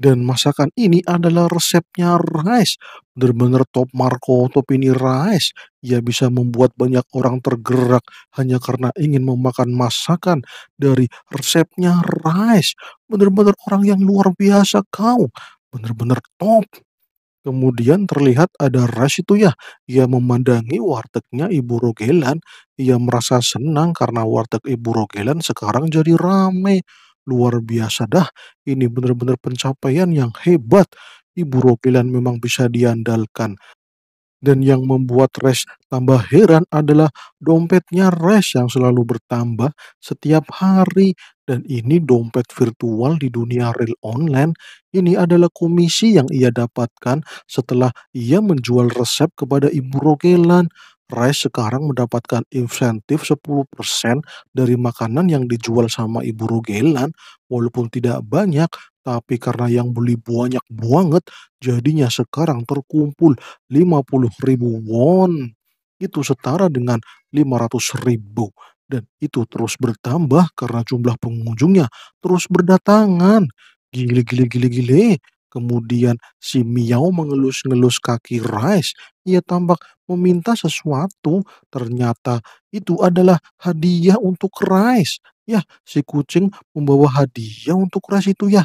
Dan masakan ini adalah resepnya Rice. Bener-bener top Marco top ini Rice. Ia bisa membuat banyak orang tergerak hanya karena ingin memakan masakan dari resepnya Rice. Bener-bener orang yang luar biasa kau. Bener-bener top. Kemudian terlihat ada Rush itu ya, ia memandangi wartegnya Ibu Rogelan. Ia merasa senang karena warteg Ibu Rogelan sekarang jadi ramai. Luar biasa dah, ini benar-benar pencapaian yang hebat. Ibu Rokilan memang bisa diandalkan. Dan yang membuat Res tambah heran adalah dompetnya Res yang selalu bertambah setiap hari. Dan ini dompet virtual di dunia real online. Ini adalah komisi yang ia dapatkan setelah ia menjual resep kepada Ibu Rokelan. Rice sekarang mendapatkan insentif 10% dari makanan yang dijual sama Ibu Rogelan walaupun tidak banyak tapi karena yang beli banyak banget jadinya sekarang terkumpul 50 ribu won itu setara dengan 500 ribu dan itu terus bertambah karena jumlah pengunjungnya terus berdatangan. Gile, gile, gile, gile. Kemudian si Miao mengelus-ngelus kaki Rice. Ia tampak meminta sesuatu. Ternyata itu adalah hadiah untuk Rice. Ya, si kucing membawa hadiah untuk Rice itu ya.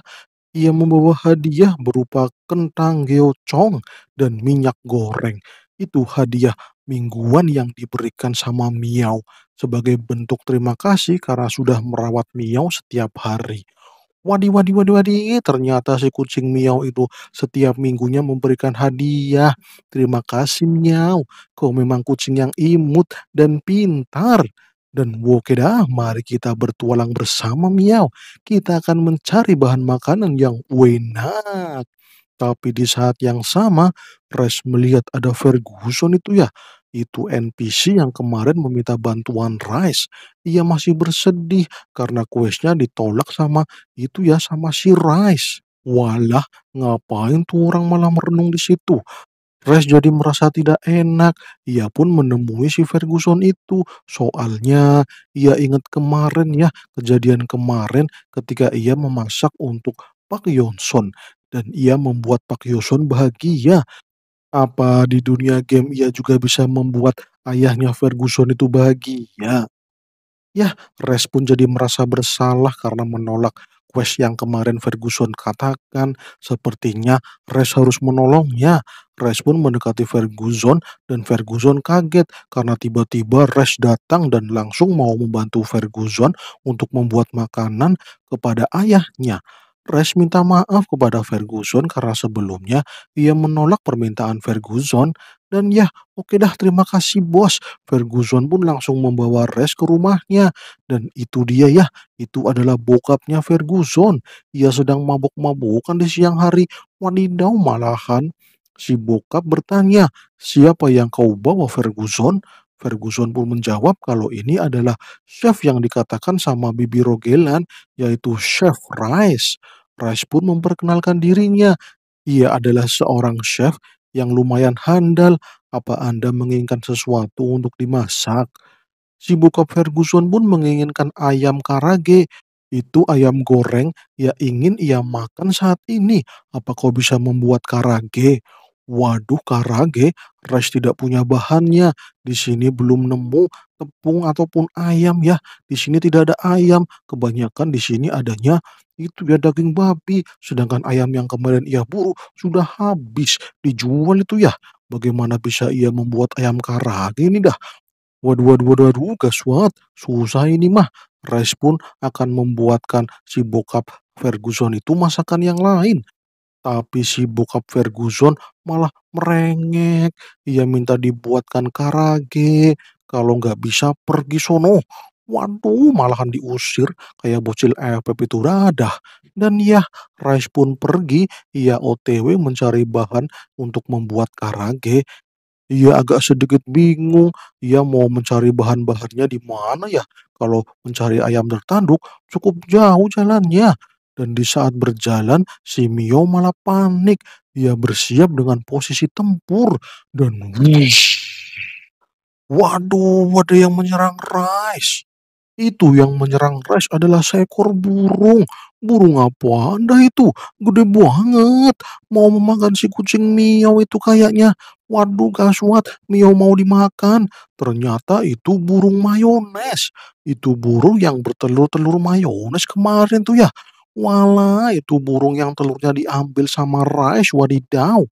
Ia membawa hadiah berupa kentang geocong dan minyak goreng. Itu hadiah mingguan yang diberikan sama Miao sebagai bentuk terima kasih karena sudah merawat Miao setiap hari. Wadi wadi wadi wadi, ternyata si kucing Miau itu setiap minggunya memberikan hadiah. Terima kasih Miau, kau memang kucing yang imut dan pintar. Dan dah, mari kita bertualang bersama Miau. Kita akan mencari bahan makanan yang enak. Tapi di saat yang sama, Res melihat ada Ferguson itu ya, itu NPC yang kemarin meminta bantuan Rice. Ia masih bersedih karena questnya ditolak sama itu ya sama si Rice. Walah, ngapain tuh orang malah merenung di situ? Rice jadi merasa tidak enak. Ia pun menemui si Ferguson itu. Soalnya ia ingat kemarin ya, kejadian kemarin ketika ia memasak untuk Pak Yonson dan ia membuat Pak Yoson bahagia apa di dunia game ia juga bisa membuat ayahnya Ferguson itu bahagia? Ya, Res pun jadi merasa bersalah karena menolak quest yang kemarin Ferguson katakan. Sepertinya Res harus menolongnya. Res pun mendekati Ferguson dan Ferguson kaget karena tiba-tiba Res datang dan langsung mau membantu Ferguson untuk membuat makanan kepada ayahnya. Res minta maaf kepada Ferguson karena sebelumnya ia menolak permintaan Ferguson dan ya oke dah terima kasih bos. Ferguson pun langsung membawa Res ke rumahnya dan itu dia ya itu adalah bokapnya Ferguson. Ia sedang mabuk-mabukan di siang hari Wanidau malahan. Si bokap bertanya siapa yang kau bawa Ferguson? Ferguson pun menjawab kalau ini adalah chef yang dikatakan sama Bibi Rogelan, yaitu Chef Rice. Rice pun memperkenalkan dirinya. Ia adalah seorang chef yang lumayan handal. Apa Anda menginginkan sesuatu untuk dimasak? Si bokap Ferguson pun menginginkan ayam karage. Itu ayam goreng, ia ingin ia makan saat ini. Apa kau bisa membuat karage? Waduh karage, Rice tidak punya bahannya. Di sini belum nemu tepung ataupun ayam ya. Di sini tidak ada ayam. Kebanyakan di sini adanya itu ya daging babi. Sedangkan ayam yang kemarin ia buru sudah habis dijual itu ya. Bagaimana bisa ia membuat ayam karage ini dah? Waduh, waduh, waduh, waduh, gaswat. Susah ini mah. Rice pun akan membuatkan si bokap Ferguson itu masakan yang lain. Tapi si bokap Ferguson malah merengek. Ia minta dibuatkan karage. Kalau nggak bisa pergi sono. Waduh, malahan diusir kayak bocil FPP itu rada. Dan ya, Rice pun pergi, ia OTW mencari bahan untuk membuat karage. Ia agak sedikit bingung, ia mau mencari bahan-bahannya di mana ya? Kalau mencari ayam tertanduk, cukup jauh jalannya. Dan di saat berjalan, Simio malah panik. Dia bersiap dengan posisi tempur dan wush. Waduh, ada yang menyerang Rice. Itu yang menyerang Rice adalah seekor burung. Burung apa anda itu? Gede banget. Mau memakan si kucing Mio itu kayaknya. Waduh kasuat, Mio mau dimakan. Ternyata itu burung mayones. Itu burung yang bertelur-telur mayones kemarin tuh ya. Walah, itu burung yang telurnya diambil sama Rice, wadidaw.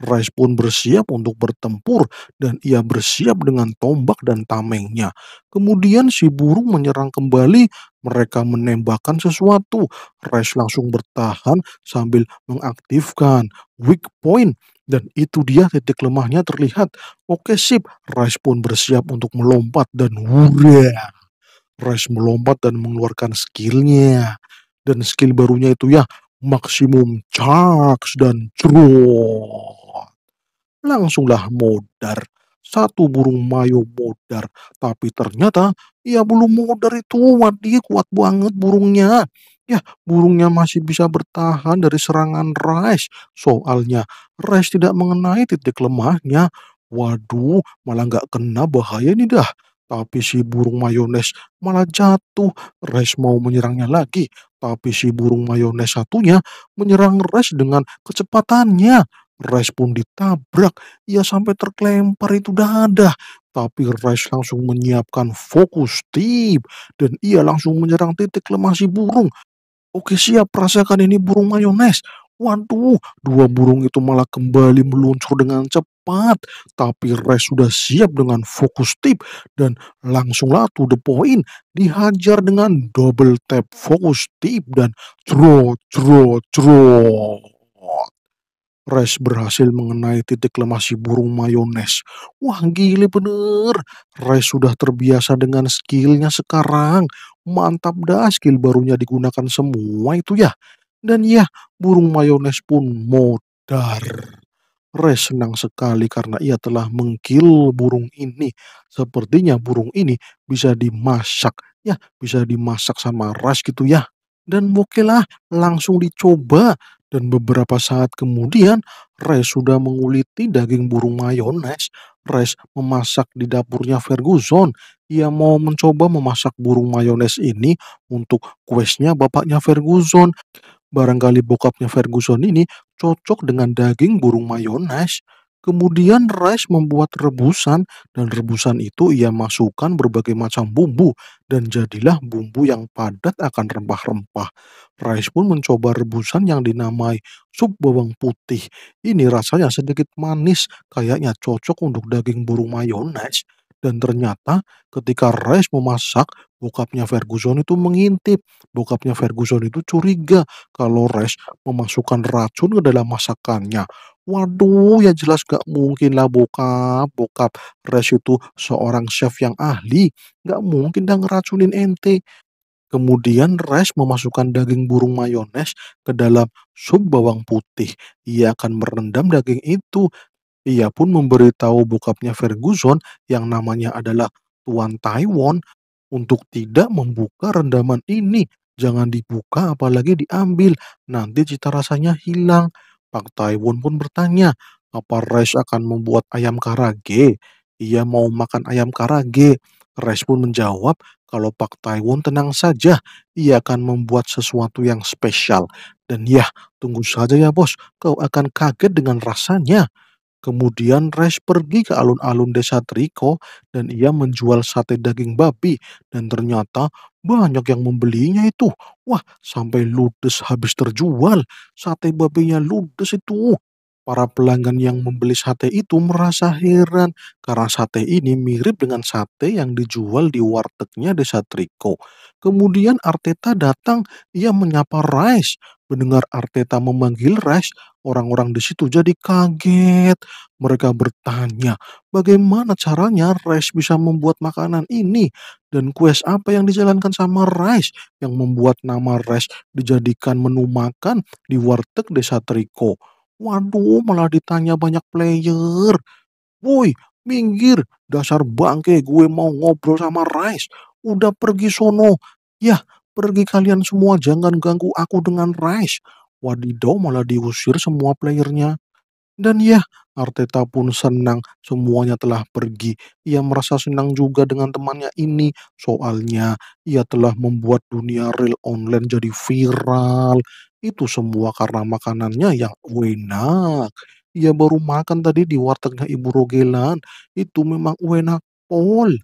Rice pun bersiap untuk bertempur dan ia bersiap dengan tombak dan tamengnya. Kemudian si burung menyerang kembali, mereka menembakkan sesuatu. Rice langsung bertahan sambil mengaktifkan weak point dan itu dia titik lemahnya terlihat. Oke sip, Rice pun bersiap untuk melompat dan wurah. Rice melompat dan mengeluarkan skillnya dan skill barunya itu ya maksimum charge dan cerot. Langsunglah modar. Satu burung mayo modar. Tapi ternyata ya belum modar itu dia kuat banget burungnya. Ya burungnya masih bisa bertahan dari serangan Rice. Soalnya Rice tidak mengenai titik lemahnya. Waduh malah nggak kena bahaya nih dah tapi si burung mayones malah jatuh. Res mau menyerangnya lagi, tapi si burung mayones satunya menyerang Res dengan kecepatannya. Res pun ditabrak, ia sampai terkelempar itu dada. Tapi Res langsung menyiapkan fokus tip dan ia langsung menyerang titik lemah si burung. Oke siap, rasakan ini burung mayones. Waduh, dua burung itu malah kembali meluncur dengan cepat. Tapi Res sudah siap dengan fokus tip dan langsunglah to the point dihajar dengan double tap fokus tip dan tro tro tro. Res berhasil mengenai titik lemah si burung mayones. Wah gile bener. Res sudah terbiasa dengan skillnya sekarang. Mantap dah skill barunya digunakan semua itu ya. Dan ya, burung mayones pun modar. Res senang sekali karena ia telah mengkil burung ini. Sepertinya burung ini bisa dimasak. Ya, bisa dimasak sama ras gitu ya. Dan mokelah langsung dicoba. Dan beberapa saat kemudian, res sudah menguliti daging burung mayones. Res memasak di dapurnya Ferguson. Ia mau mencoba memasak burung mayones ini untuk kuesnya bapaknya Ferguson. Barangkali bokapnya Ferguson ini cocok dengan daging burung mayones. Kemudian Rice membuat rebusan dan rebusan itu ia masukkan berbagai macam bumbu dan jadilah bumbu yang padat akan rempah-rempah. Rice pun mencoba rebusan yang dinamai sup bawang putih. Ini rasanya sedikit manis, kayaknya cocok untuk daging burung mayones. Dan ternyata ketika Rice memasak, bokapnya Ferguson itu mengintip. Bokapnya Ferguson itu curiga kalau Rice memasukkan racun ke dalam masakannya. Waduh, ya jelas gak mungkin lah bokap. Bokap Rice itu seorang chef yang ahli. Gak mungkin dah ngeracunin ente. Kemudian Rice memasukkan daging burung mayones ke dalam sup bawang putih. Ia akan merendam daging itu ia pun memberitahu bokapnya Ferguson yang namanya adalah Tuan Taiwan untuk tidak membuka rendaman ini. Jangan dibuka apalagi diambil, nanti cita rasanya hilang. Pak Taiwan pun bertanya, apa Rice akan membuat ayam karage? Ia mau makan ayam karage. Rice pun menjawab, kalau Pak Taiwan tenang saja, ia akan membuat sesuatu yang spesial. Dan ya, tunggu saja ya bos, kau akan kaget dengan rasanya. Kemudian Rex pergi ke alun-alun desa Triko dan ia menjual sate daging babi dan ternyata banyak yang membelinya itu. Wah, sampai ludes habis terjual. Sate babinya ludes itu. Para pelanggan yang membeli sate itu merasa heran karena sate ini mirip dengan sate yang dijual di wartegnya desa Triko. Kemudian Arteta datang, ia menyapa Rice. Mendengar Arteta memanggil Rice, Orang-orang di situ jadi kaget. Mereka bertanya, bagaimana caranya Rice bisa membuat makanan ini? Dan quest apa yang dijalankan sama Rice yang membuat nama Rice dijadikan menu makan di warteg Desa Triko? Waduh, malah ditanya banyak player. Woi, minggir, dasar bangke gue mau ngobrol sama Rice. Udah pergi sono. Yah, pergi kalian semua jangan ganggu aku dengan Rice. Wadidaw malah diusir semua playernya. Dan ya, Arteta pun senang semuanya telah pergi. Ia merasa senang juga dengan temannya ini. Soalnya ia telah membuat dunia real online jadi viral. Itu semua karena makanannya yang enak. Ia baru makan tadi di wartegnya Ibu Rogelan. Itu memang enak, Paul.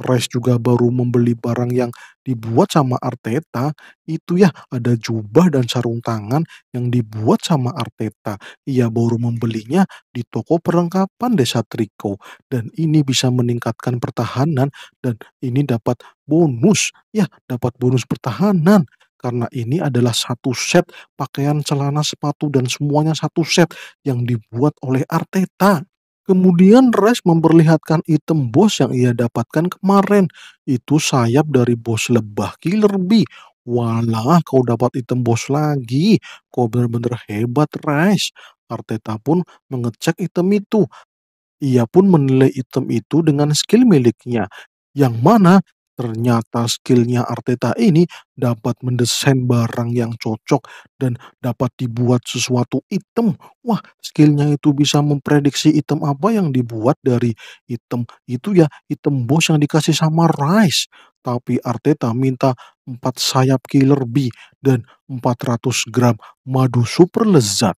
Rice juga baru membeli barang yang dibuat sama Arteta, itu ya ada jubah dan sarung tangan yang dibuat sama Arteta. Ia baru membelinya di toko perlengkapan Desa Triko dan ini bisa meningkatkan pertahanan dan ini dapat bonus, ya dapat bonus pertahanan karena ini adalah satu set pakaian, celana, sepatu dan semuanya satu set yang dibuat oleh Arteta. Kemudian Rush memperlihatkan item bos yang ia dapatkan kemarin. Itu sayap dari bos lebah Killer Bee. Walah, kau dapat item bos lagi. Kau benar-benar hebat, Rush. Arteta pun mengecek item itu. Ia pun menilai item itu dengan skill miliknya, yang mana Ternyata skillnya Arteta ini dapat mendesain barang yang cocok dan dapat dibuat sesuatu item. Wah, skillnya itu bisa memprediksi item apa yang dibuat dari item itu ya, item bos yang dikasih sama Rice. Tapi Arteta minta 4 sayap killer bee dan 400 gram madu super lezat.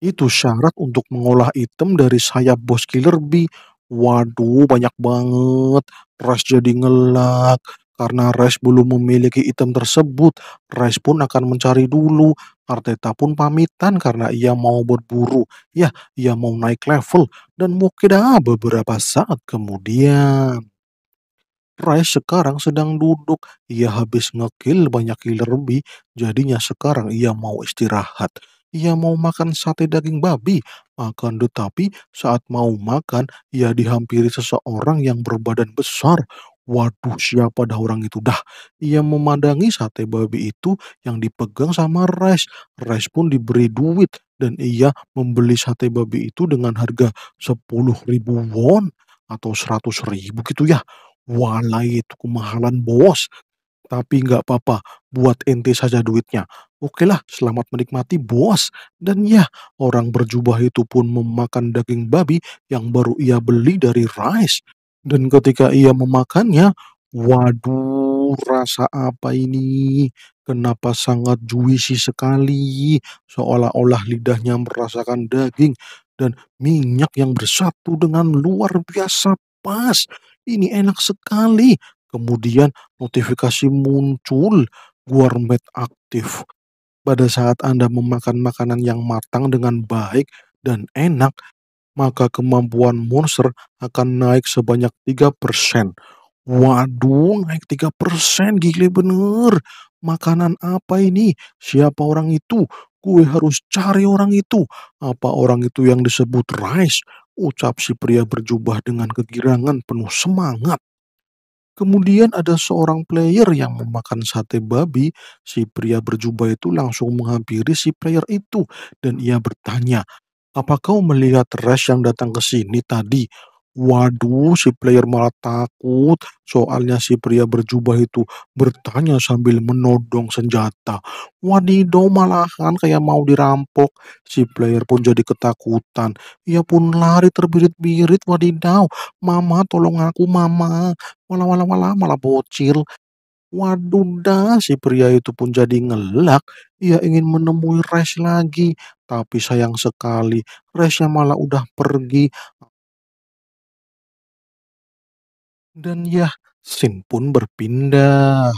Itu syarat untuk mengolah item dari sayap bos killer bee. Waduh, banyak banget. Rice jadi ngelak. Karena Rice belum memiliki item tersebut, Rice pun akan mencari dulu. Arteta pun pamitan karena ia mau berburu. Ya, ia mau naik level dan kira beberapa saat kemudian. Rice sekarang sedang duduk. Ia habis ngekill banyak killer lebih, jadinya sekarang ia mau istirahat ia mau makan sate daging babi. Akan tetapi saat mau makan, ia dihampiri seseorang yang berbadan besar. Waduh, siapa dah orang itu dah? Ia memandangi sate babi itu yang dipegang sama Res. Res pun diberi duit dan ia membeli sate babi itu dengan harga 10 ribu won atau 100 ribu gitu ya. Walai itu kemahalan bos. Tapi nggak apa-apa, buat ente saja duitnya. Oke lah, selamat menikmati bos. Dan ya, orang berjubah itu pun memakan daging babi yang baru ia beli dari Rice. Dan ketika ia memakannya, waduh rasa apa ini? Kenapa sangat juicy sekali? Seolah-olah lidahnya merasakan daging dan minyak yang bersatu dengan luar biasa pas. Ini enak sekali. Kemudian notifikasi muncul, gourmet aktif. Pada saat Anda memakan makanan yang matang dengan baik dan enak, maka kemampuan monster akan naik sebanyak 3%. Waduh, naik 3%, gile bener. Makanan apa ini? Siapa orang itu? Gue harus cari orang itu. Apa orang itu yang disebut Rice? Ucap si pria berjubah dengan kegirangan penuh semangat. Kemudian ada seorang player yang memakan sate babi. Si pria berjubah itu langsung menghampiri si player itu dan ia bertanya, "Apa kau melihat rash yang datang ke sini tadi? Waduh, si player malah takut. Soalnya si pria berjubah itu bertanya sambil menodong senjata. Wadidaw malahan kayak mau dirampok. Si player pun jadi ketakutan. Ia pun lari terbirit-birit wadidaw. Mama tolong aku mama. Walah walah walah malah bocil. Waduh dah, si pria itu pun jadi ngelak. Ia ingin menemui Res lagi. Tapi sayang sekali, Resnya malah udah pergi. Dan ya, sin pun berpindah.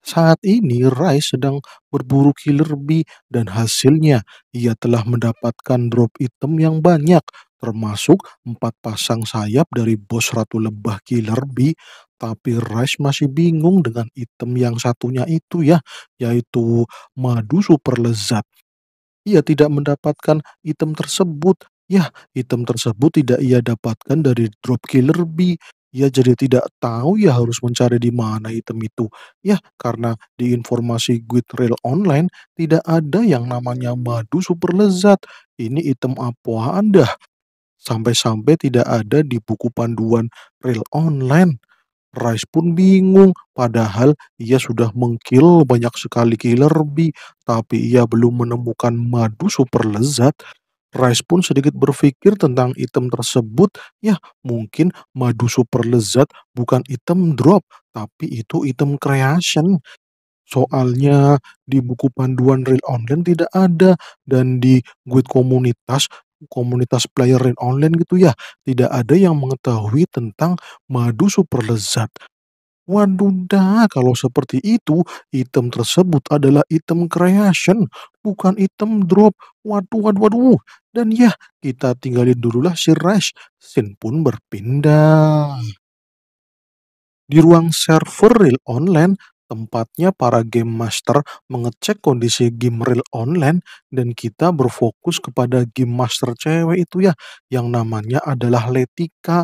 Saat ini Rai sedang berburu killer bee dan hasilnya ia telah mendapatkan drop item yang banyak termasuk empat pasang sayap dari bos ratu lebah killer bee tapi Rice masih bingung dengan item yang satunya itu ya yaitu madu super lezat. Ia tidak mendapatkan item tersebut Ya, item tersebut tidak ia dapatkan dari drop killer bee ia ya, jadi tidak tahu ya harus mencari di mana item itu. Ya, karena di informasi guide trail online tidak ada yang namanya madu super lezat. Ini item apa Anda? Sampai-sampai tidak ada di buku panduan trail online. Rice pun bingung, padahal ia sudah mengkill banyak sekali killer bee, tapi ia belum menemukan madu super lezat. Rice pun sedikit berpikir tentang item tersebut. Ya, mungkin madu super lezat bukan item drop, tapi itu item creation. Soalnya di buku panduan real online tidak ada dan di guide komunitas komunitas player real online gitu ya tidak ada yang mengetahui tentang madu super lezat Waduh dah, kalau seperti itu, item tersebut adalah item creation, bukan item drop. Waduh, waduh, waduh. Dan ya, kita tinggalin dululah si Rush. Sin pun berpindah. Hmm. Di ruang server real online, tempatnya para game master mengecek kondisi game real online dan kita berfokus kepada game master cewek itu ya, yang namanya adalah Letika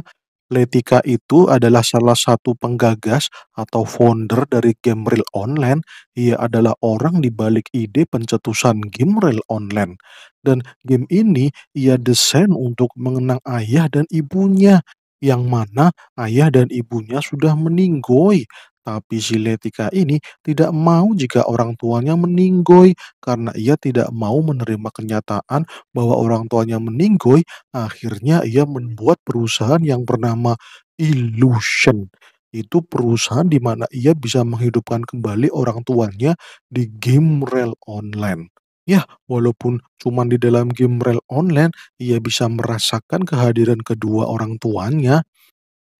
Letika itu adalah salah satu penggagas atau founder dari game real online. Ia adalah orang di balik ide pencetusan game real online. Dan game ini ia desain untuk mengenang ayah dan ibunya yang mana ayah dan ibunya sudah meninggoy tapi Ziletika ini tidak mau jika orang tuanya meninggoy karena ia tidak mau menerima kenyataan bahwa orang tuanya meninggoy, akhirnya ia membuat perusahaan yang bernama Illusion. Itu perusahaan di mana ia bisa menghidupkan kembali orang tuanya di game rel online. Ya, walaupun cuma di dalam game rel online, ia bisa merasakan kehadiran kedua orang tuanya.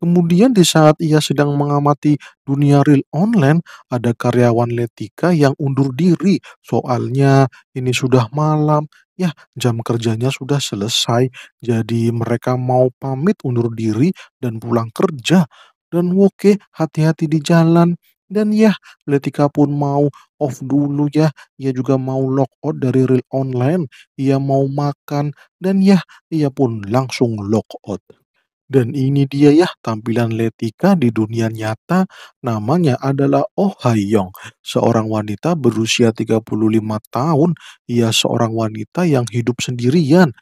Kemudian di saat ia sedang mengamati dunia real online, ada karyawan Letika yang undur diri. Soalnya ini sudah malam, ya jam kerjanya sudah selesai. Jadi mereka mau pamit undur diri dan pulang kerja. Dan oke, hati-hati di jalan. Dan ya, Letika pun mau off dulu ya. Ia juga mau log out dari real online. Ia mau makan. Dan ya, ia pun langsung log out. Dan ini dia ya tampilan Letika di dunia nyata. Namanya adalah Oh Yong seorang wanita berusia 35 tahun. Ia seorang wanita yang hidup sendirian.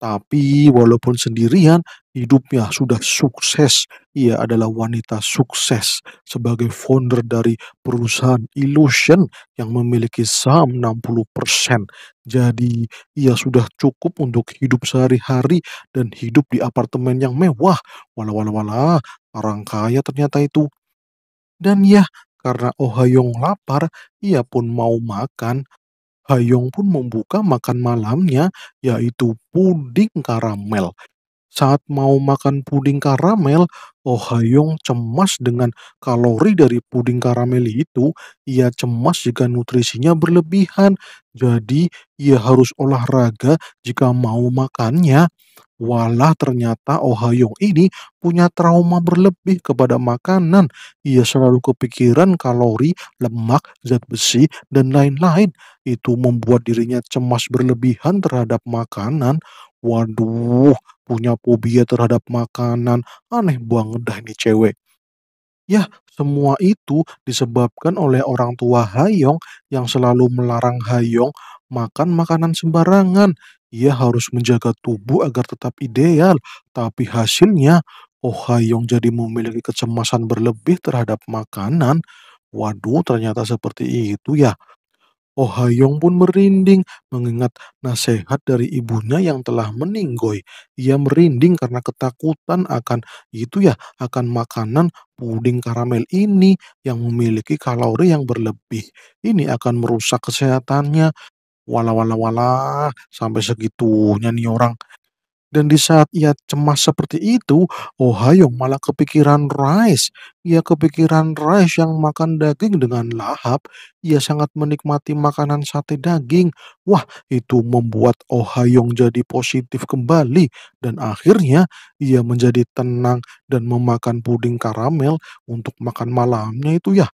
Tapi walaupun sendirian, hidupnya sudah sukses. Ia adalah wanita sukses sebagai founder dari perusahaan Illusion yang memiliki saham 60%. Jadi ia sudah cukup untuk hidup sehari-hari dan hidup di apartemen yang mewah. walau walau wala, orang kaya ternyata itu. Dan ya, karena Oh Hayong lapar, ia pun mau makan. Hayong pun membuka makan malamnya, yaitu puding karamel saat mau makan puding karamel, Oh Hayong cemas dengan kalori dari puding karamel itu. Ia cemas jika nutrisinya berlebihan. Jadi, ia harus olahraga jika mau makannya. Walah ternyata Oh Hayong ini punya trauma berlebih kepada makanan. Ia selalu kepikiran kalori, lemak, zat besi, dan lain-lain. Itu membuat dirinya cemas berlebihan terhadap makanan. Waduh, punya fobia terhadap makanan. Aneh banget dah ini cewek. Yah, semua itu disebabkan oleh orang tua Hayong yang selalu melarang Hayong makan makanan sembarangan. Ia harus menjaga tubuh agar tetap ideal, tapi hasilnya Oh Hayong jadi memiliki kecemasan berlebih terhadap makanan. Waduh, ternyata seperti itu ya. Oh Hayong pun merinding mengingat nasihat dari ibunya yang telah meninggoy. Ia merinding karena ketakutan akan itu ya, akan makanan puding karamel ini yang memiliki kalori yang berlebih. Ini akan merusak kesehatannya. Wala wala wala sampai segitunya nih orang. Dan di saat ia cemas seperti itu, Oh Hayong malah kepikiran Rice. Ia kepikiran Rice yang makan daging dengan lahap. Ia sangat menikmati makanan sate daging. Wah, itu membuat Oh Hayong jadi positif kembali. Dan akhirnya ia menjadi tenang dan memakan puding karamel untuk makan malamnya itu ya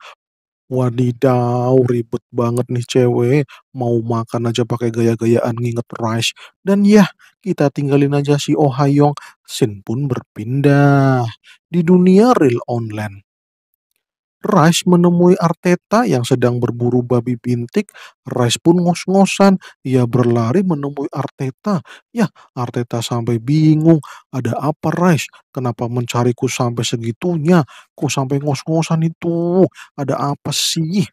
Wadidaw, ribet banget nih cewek, mau makan aja pakai gaya-gayaan nginget rice. Dan ya kita tinggalin aja si Ohayong sin pun berpindah di dunia real online. Rice menemui Arteta yang sedang berburu babi bintik. Rice pun ngos-ngosan. Ia berlari menemui Arteta. Ya, Arteta sampai bingung. Ada apa Rice? Kenapa mencariku sampai segitunya? Kok sampai ngos-ngosan itu? Ada apa sih?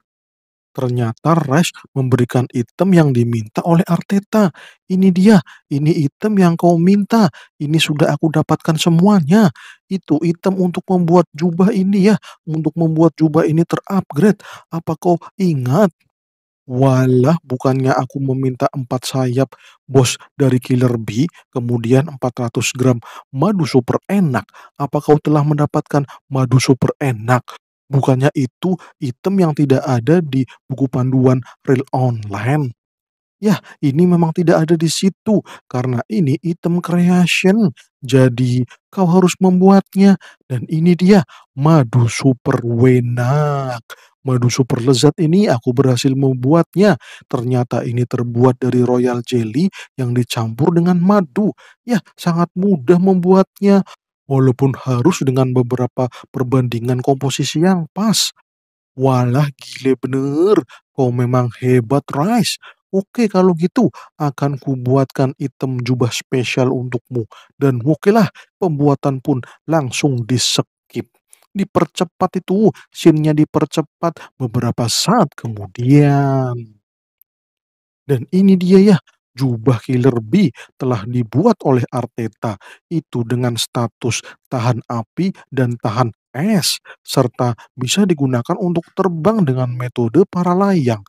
Ternyata Resch memberikan item yang diminta oleh Arteta. Ini dia, ini item yang kau minta. Ini sudah aku dapatkan semuanya. Itu item untuk membuat jubah ini ya, untuk membuat jubah ini terupgrade. Apa kau ingat? Walah, bukannya aku meminta empat sayap bos dari Killer Bee, kemudian 400 gram madu super enak. Apa kau telah mendapatkan madu super enak? Bukannya itu item yang tidak ada di buku panduan real online. Ya, ini memang tidak ada di situ karena ini item creation. Jadi, kau harus membuatnya dan ini dia madu super wenak. Madu super lezat ini aku berhasil membuatnya. Ternyata ini terbuat dari royal jelly yang dicampur dengan madu. Ya, sangat mudah membuatnya walaupun harus dengan beberapa perbandingan komposisi yang pas. Walah gile bener, kau memang hebat Rice. Oke kalau gitu akan kubuatkan item jubah spesial untukmu. Dan oke lah pembuatan pun langsung disekip, Dipercepat itu, sinnya dipercepat beberapa saat kemudian. Dan ini dia ya Jubah Killer B telah dibuat oleh Arteta, itu dengan status tahan api dan tahan es, serta bisa digunakan untuk terbang dengan metode para layang.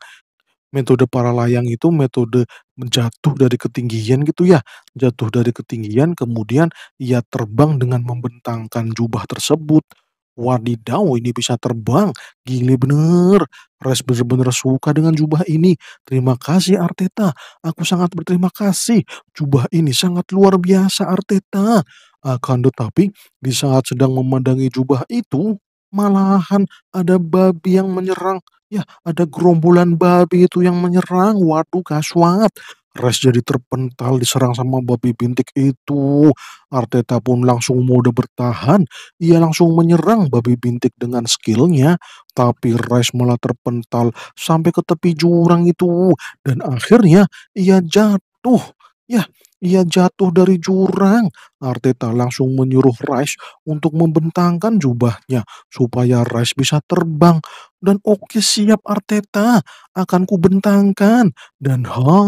Metode para layang itu metode menjatuh dari ketinggian gitu ya. Jatuh dari ketinggian kemudian ia terbang dengan membentangkan jubah tersebut Wadidaw, ini bisa terbang. Gile bener. Res bener-bener suka dengan jubah ini. Terima kasih Arteta. Aku sangat berterima kasih. Jubah ini sangat luar biasa Arteta. Akan tetapi, di saat sedang memandangi jubah itu, malahan ada babi yang menyerang. Ya, ada gerombolan babi itu yang menyerang. Waduh, kaswat. Res jadi terpental diserang sama babi bintik itu. Arteta pun langsung mode bertahan. Ia langsung menyerang babi bintik dengan skillnya. Tapi Res malah terpental sampai ke tepi jurang itu. Dan akhirnya ia jatuh. Ya, ia jatuh dari jurang. Arteta langsung menyuruh Rice untuk membentangkan jubahnya supaya Rice bisa terbang. Dan oke siap Arteta, akan kubentangkan. Dan ha.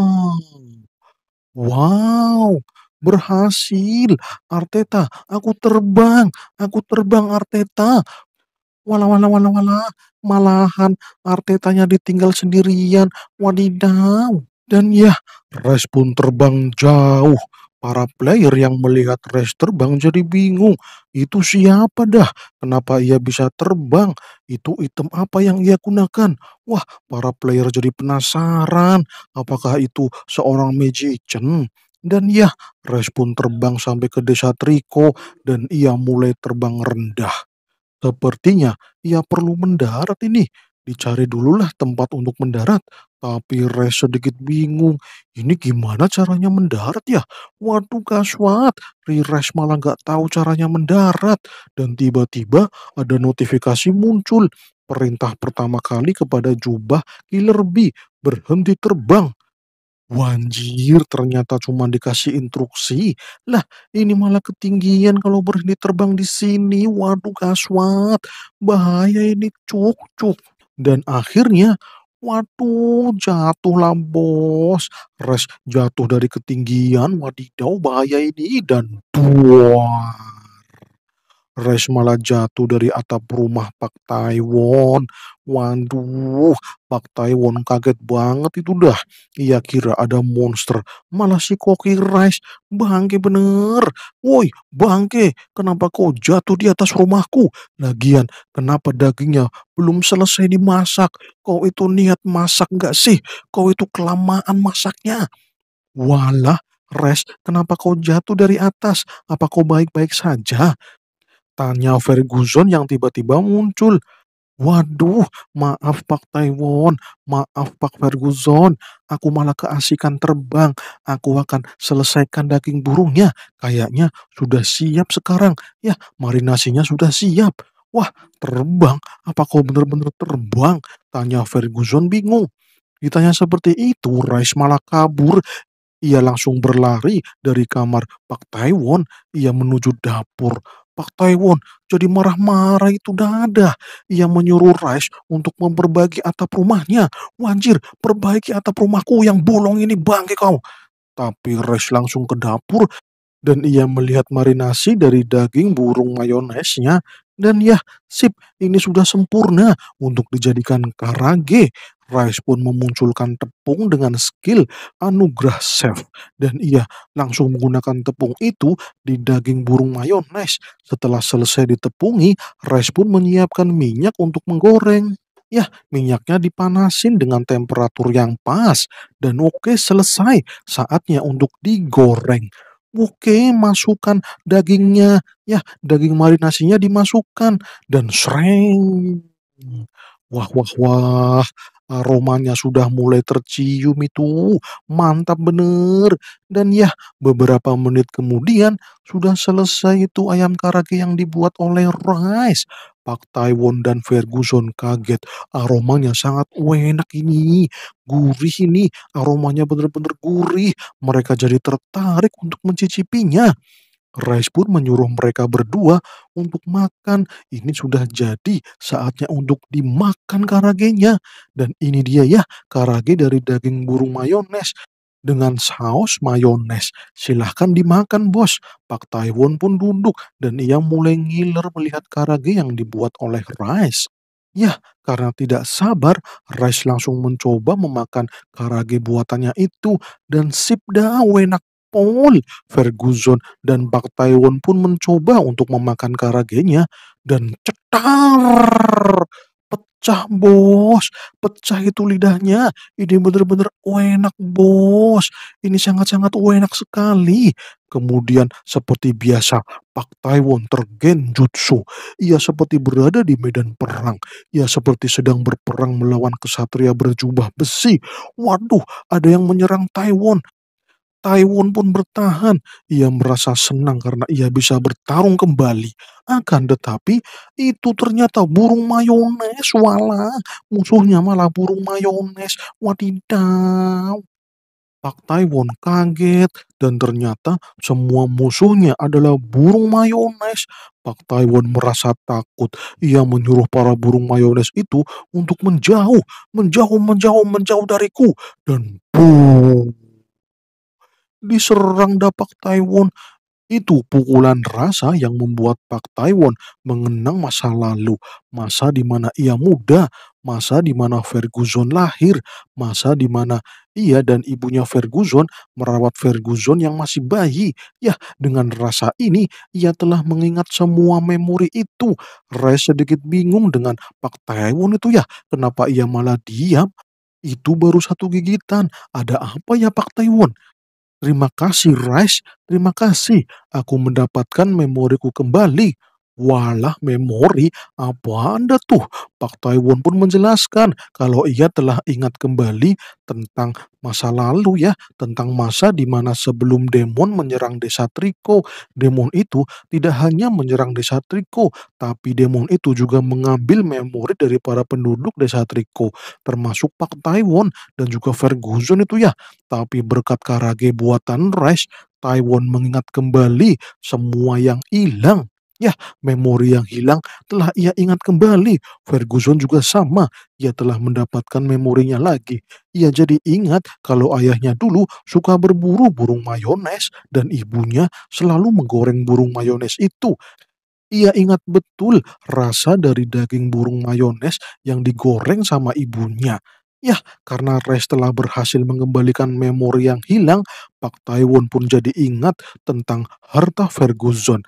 Wow, berhasil. Arteta, aku terbang. Aku terbang Arteta. Wala wala wala wala. Malahan Artetanya ditinggal sendirian. Wadidaw. Dan ya, Res pun terbang jauh Para player yang melihat Rash terbang jadi bingung. Itu siapa dah? Kenapa ia bisa terbang? Itu item apa yang ia gunakan? Wah, para player jadi penasaran. Apakah itu seorang magician? Dan ya, Rash pun terbang sampai ke desa Triko dan ia mulai terbang rendah. Sepertinya ia perlu mendarat ini. Dicari dululah tempat untuk mendarat. Tapi Res sedikit bingung, ini gimana caranya mendarat ya? Waduh kaswat, Rires malah nggak tahu caranya mendarat. Dan tiba-tiba ada notifikasi muncul, perintah pertama kali kepada jubah Killer B, berhenti terbang. Wanjir, ternyata cuma dikasih instruksi. Lah, ini malah ketinggian kalau berhenti terbang di sini. Waduh, kaswat. Bahaya ini, cuk, cuk. Dan akhirnya, Waduh, jatuhlah bos. Res jatuh dari ketinggian, wadidaw bahaya ini. Dan tua. Res malah jatuh dari atap rumah Pak Taiwan. Waduh, Pak Taiwan kaget banget itu dah. Ia kira ada monster, malah si koki Res bangke bener. Woi, bangke, kenapa kau jatuh di atas rumahku? Lagian, kenapa dagingnya belum selesai dimasak? Kau itu niat masak gak sih? Kau itu kelamaan masaknya. Walah, Res, kenapa kau jatuh dari atas? Apa kau baik-baik saja? Tanya Ferguson yang tiba-tiba muncul. Waduh, maaf Pak Taiwan, maaf Pak Ferguson, aku malah keasikan terbang. Aku akan selesaikan daging burungnya. Kayaknya sudah siap sekarang. Ya, marinasinya sudah siap. Wah, terbang? Apa kau benar-benar terbang? Tanya Ferguson bingung. Ditanya seperti itu, Rice malah kabur. Ia langsung berlari dari kamar Pak Taiwan. Ia menuju dapur. Pak Taiwan jadi marah-marah itu dada. Ia menyuruh Rice untuk memperbaiki atap rumahnya. Wanjir, perbaiki atap rumahku yang bolong ini bangke kau. Tapi Rice langsung ke dapur dan ia melihat marinasi dari daging burung mayonesnya dan ya, sip, ini sudah sempurna untuk dijadikan karage. Rice pun memunculkan tepung dengan skill anugerah chef. Dan ia langsung menggunakan tepung itu di daging burung mayones. Setelah selesai ditepungi, Rice pun menyiapkan minyak untuk menggoreng. Ya, minyaknya dipanasin dengan temperatur yang pas. Dan oke, selesai. Saatnya untuk digoreng. Oke, masukkan dagingnya, ya daging marinasinya dimasukkan dan sering. Wah, wah, wah, aromanya sudah mulai tercium itu, mantap bener. Dan ya, beberapa menit kemudian sudah selesai itu ayam karage yang dibuat oleh Rice. Pak Taiwan dan Ferguson kaget. Aromanya sangat enak ini. Gurih ini. Aromanya benar-benar gurih. Mereka jadi tertarik untuk mencicipinya. Rice pun menyuruh mereka berdua untuk makan. Ini sudah jadi saatnya untuk dimakan karagenya. Dan ini dia ya, karage dari daging burung mayones dengan saus mayones. Silahkan dimakan bos. Pak Taiwan pun duduk dan ia mulai ngiler melihat karage yang dibuat oleh Rice. Ya, karena tidak sabar, Rice langsung mencoba memakan karage buatannya itu dan sip dah enak Paul, Ferguson, dan Pak Taiwan pun mencoba untuk memakan karagenya dan cetar pecah bos, pecah itu lidahnya. Ini benar-benar enak bos, ini sangat-sangat enak sekali. Kemudian seperti biasa, Pak Taiwan tergenjutsu. Ia seperti berada di medan perang. Ia seperti sedang berperang melawan kesatria berjubah besi. Waduh, ada yang menyerang Taiwan. Taiwan pun bertahan. Ia merasa senang karena ia bisa bertarung kembali. Akan tetapi, itu ternyata burung mayones. Wala, musuhnya malah burung mayones. Wadidaw. Pak Taiwan kaget dan ternyata semua musuhnya adalah burung mayones. Pak Taiwan merasa takut. Ia menyuruh para burung mayones itu untuk menjauh, menjauh, menjauh, menjauh dariku. Dan boom! diserang Pak Taiwan. Itu pukulan rasa yang membuat Pak Taiwan mengenang masa lalu, masa di mana ia muda, masa di mana Ferguson lahir, masa di mana ia dan ibunya Ferguson merawat Ferguson yang masih bayi. Ya, dengan rasa ini ia telah mengingat semua memori itu. Ray sedikit bingung dengan Pak Taiwan itu ya, kenapa ia malah diam? Itu baru satu gigitan. Ada apa ya Pak Taiwan? Terima kasih, Rice. Terima kasih. Aku mendapatkan memoriku kembali. Walah memori, apa Anda tuh? Pak Taiwan pun menjelaskan kalau ia telah ingat kembali tentang masa lalu ya, tentang masa di mana sebelum demon menyerang desa Triko, demon itu tidak hanya menyerang desa Triko, tapi demon itu juga mengambil memori dari para penduduk desa Triko, termasuk Pak Taiwan dan juga Ferguson itu ya. Tapi berkat karage buatan Rice, Taiwan mengingat kembali semua yang hilang Ya, memori yang hilang telah ia ingat kembali. Ferguson juga sama. Ia telah mendapatkan memorinya lagi. Ia jadi ingat kalau ayahnya dulu suka berburu burung mayones dan ibunya selalu menggoreng burung mayones itu. Ia ingat betul rasa dari daging burung mayones yang digoreng sama ibunya. Ya, karena Res telah berhasil mengembalikan memori yang hilang, Pak Taiwan pun jadi ingat tentang harta Ferguson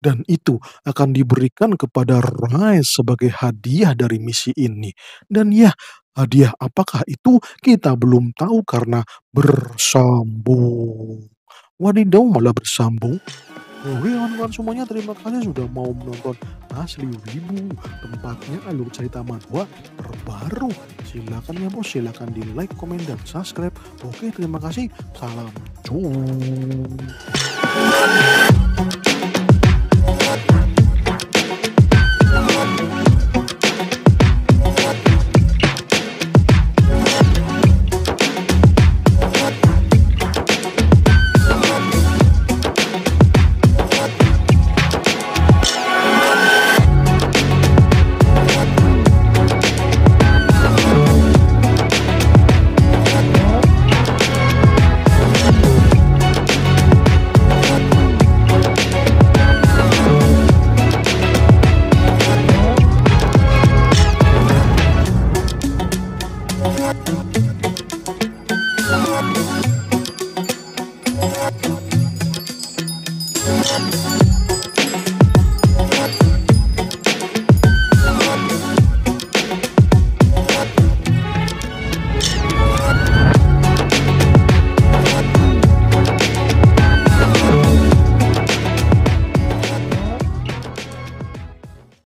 dan itu akan diberikan kepada Rai sebagai hadiah dari misi ini. Dan ya, hadiah apakah itu kita belum tahu karena bersambung. Wadidaw malah bersambung. Oke kawan-kawan semuanya terima kasih sudah mau menonton Asli Wibu Tempatnya alur cerita manhwa terbaru Silakan ya bos silakan di like, komen, dan subscribe Oke terima kasih Salam cuy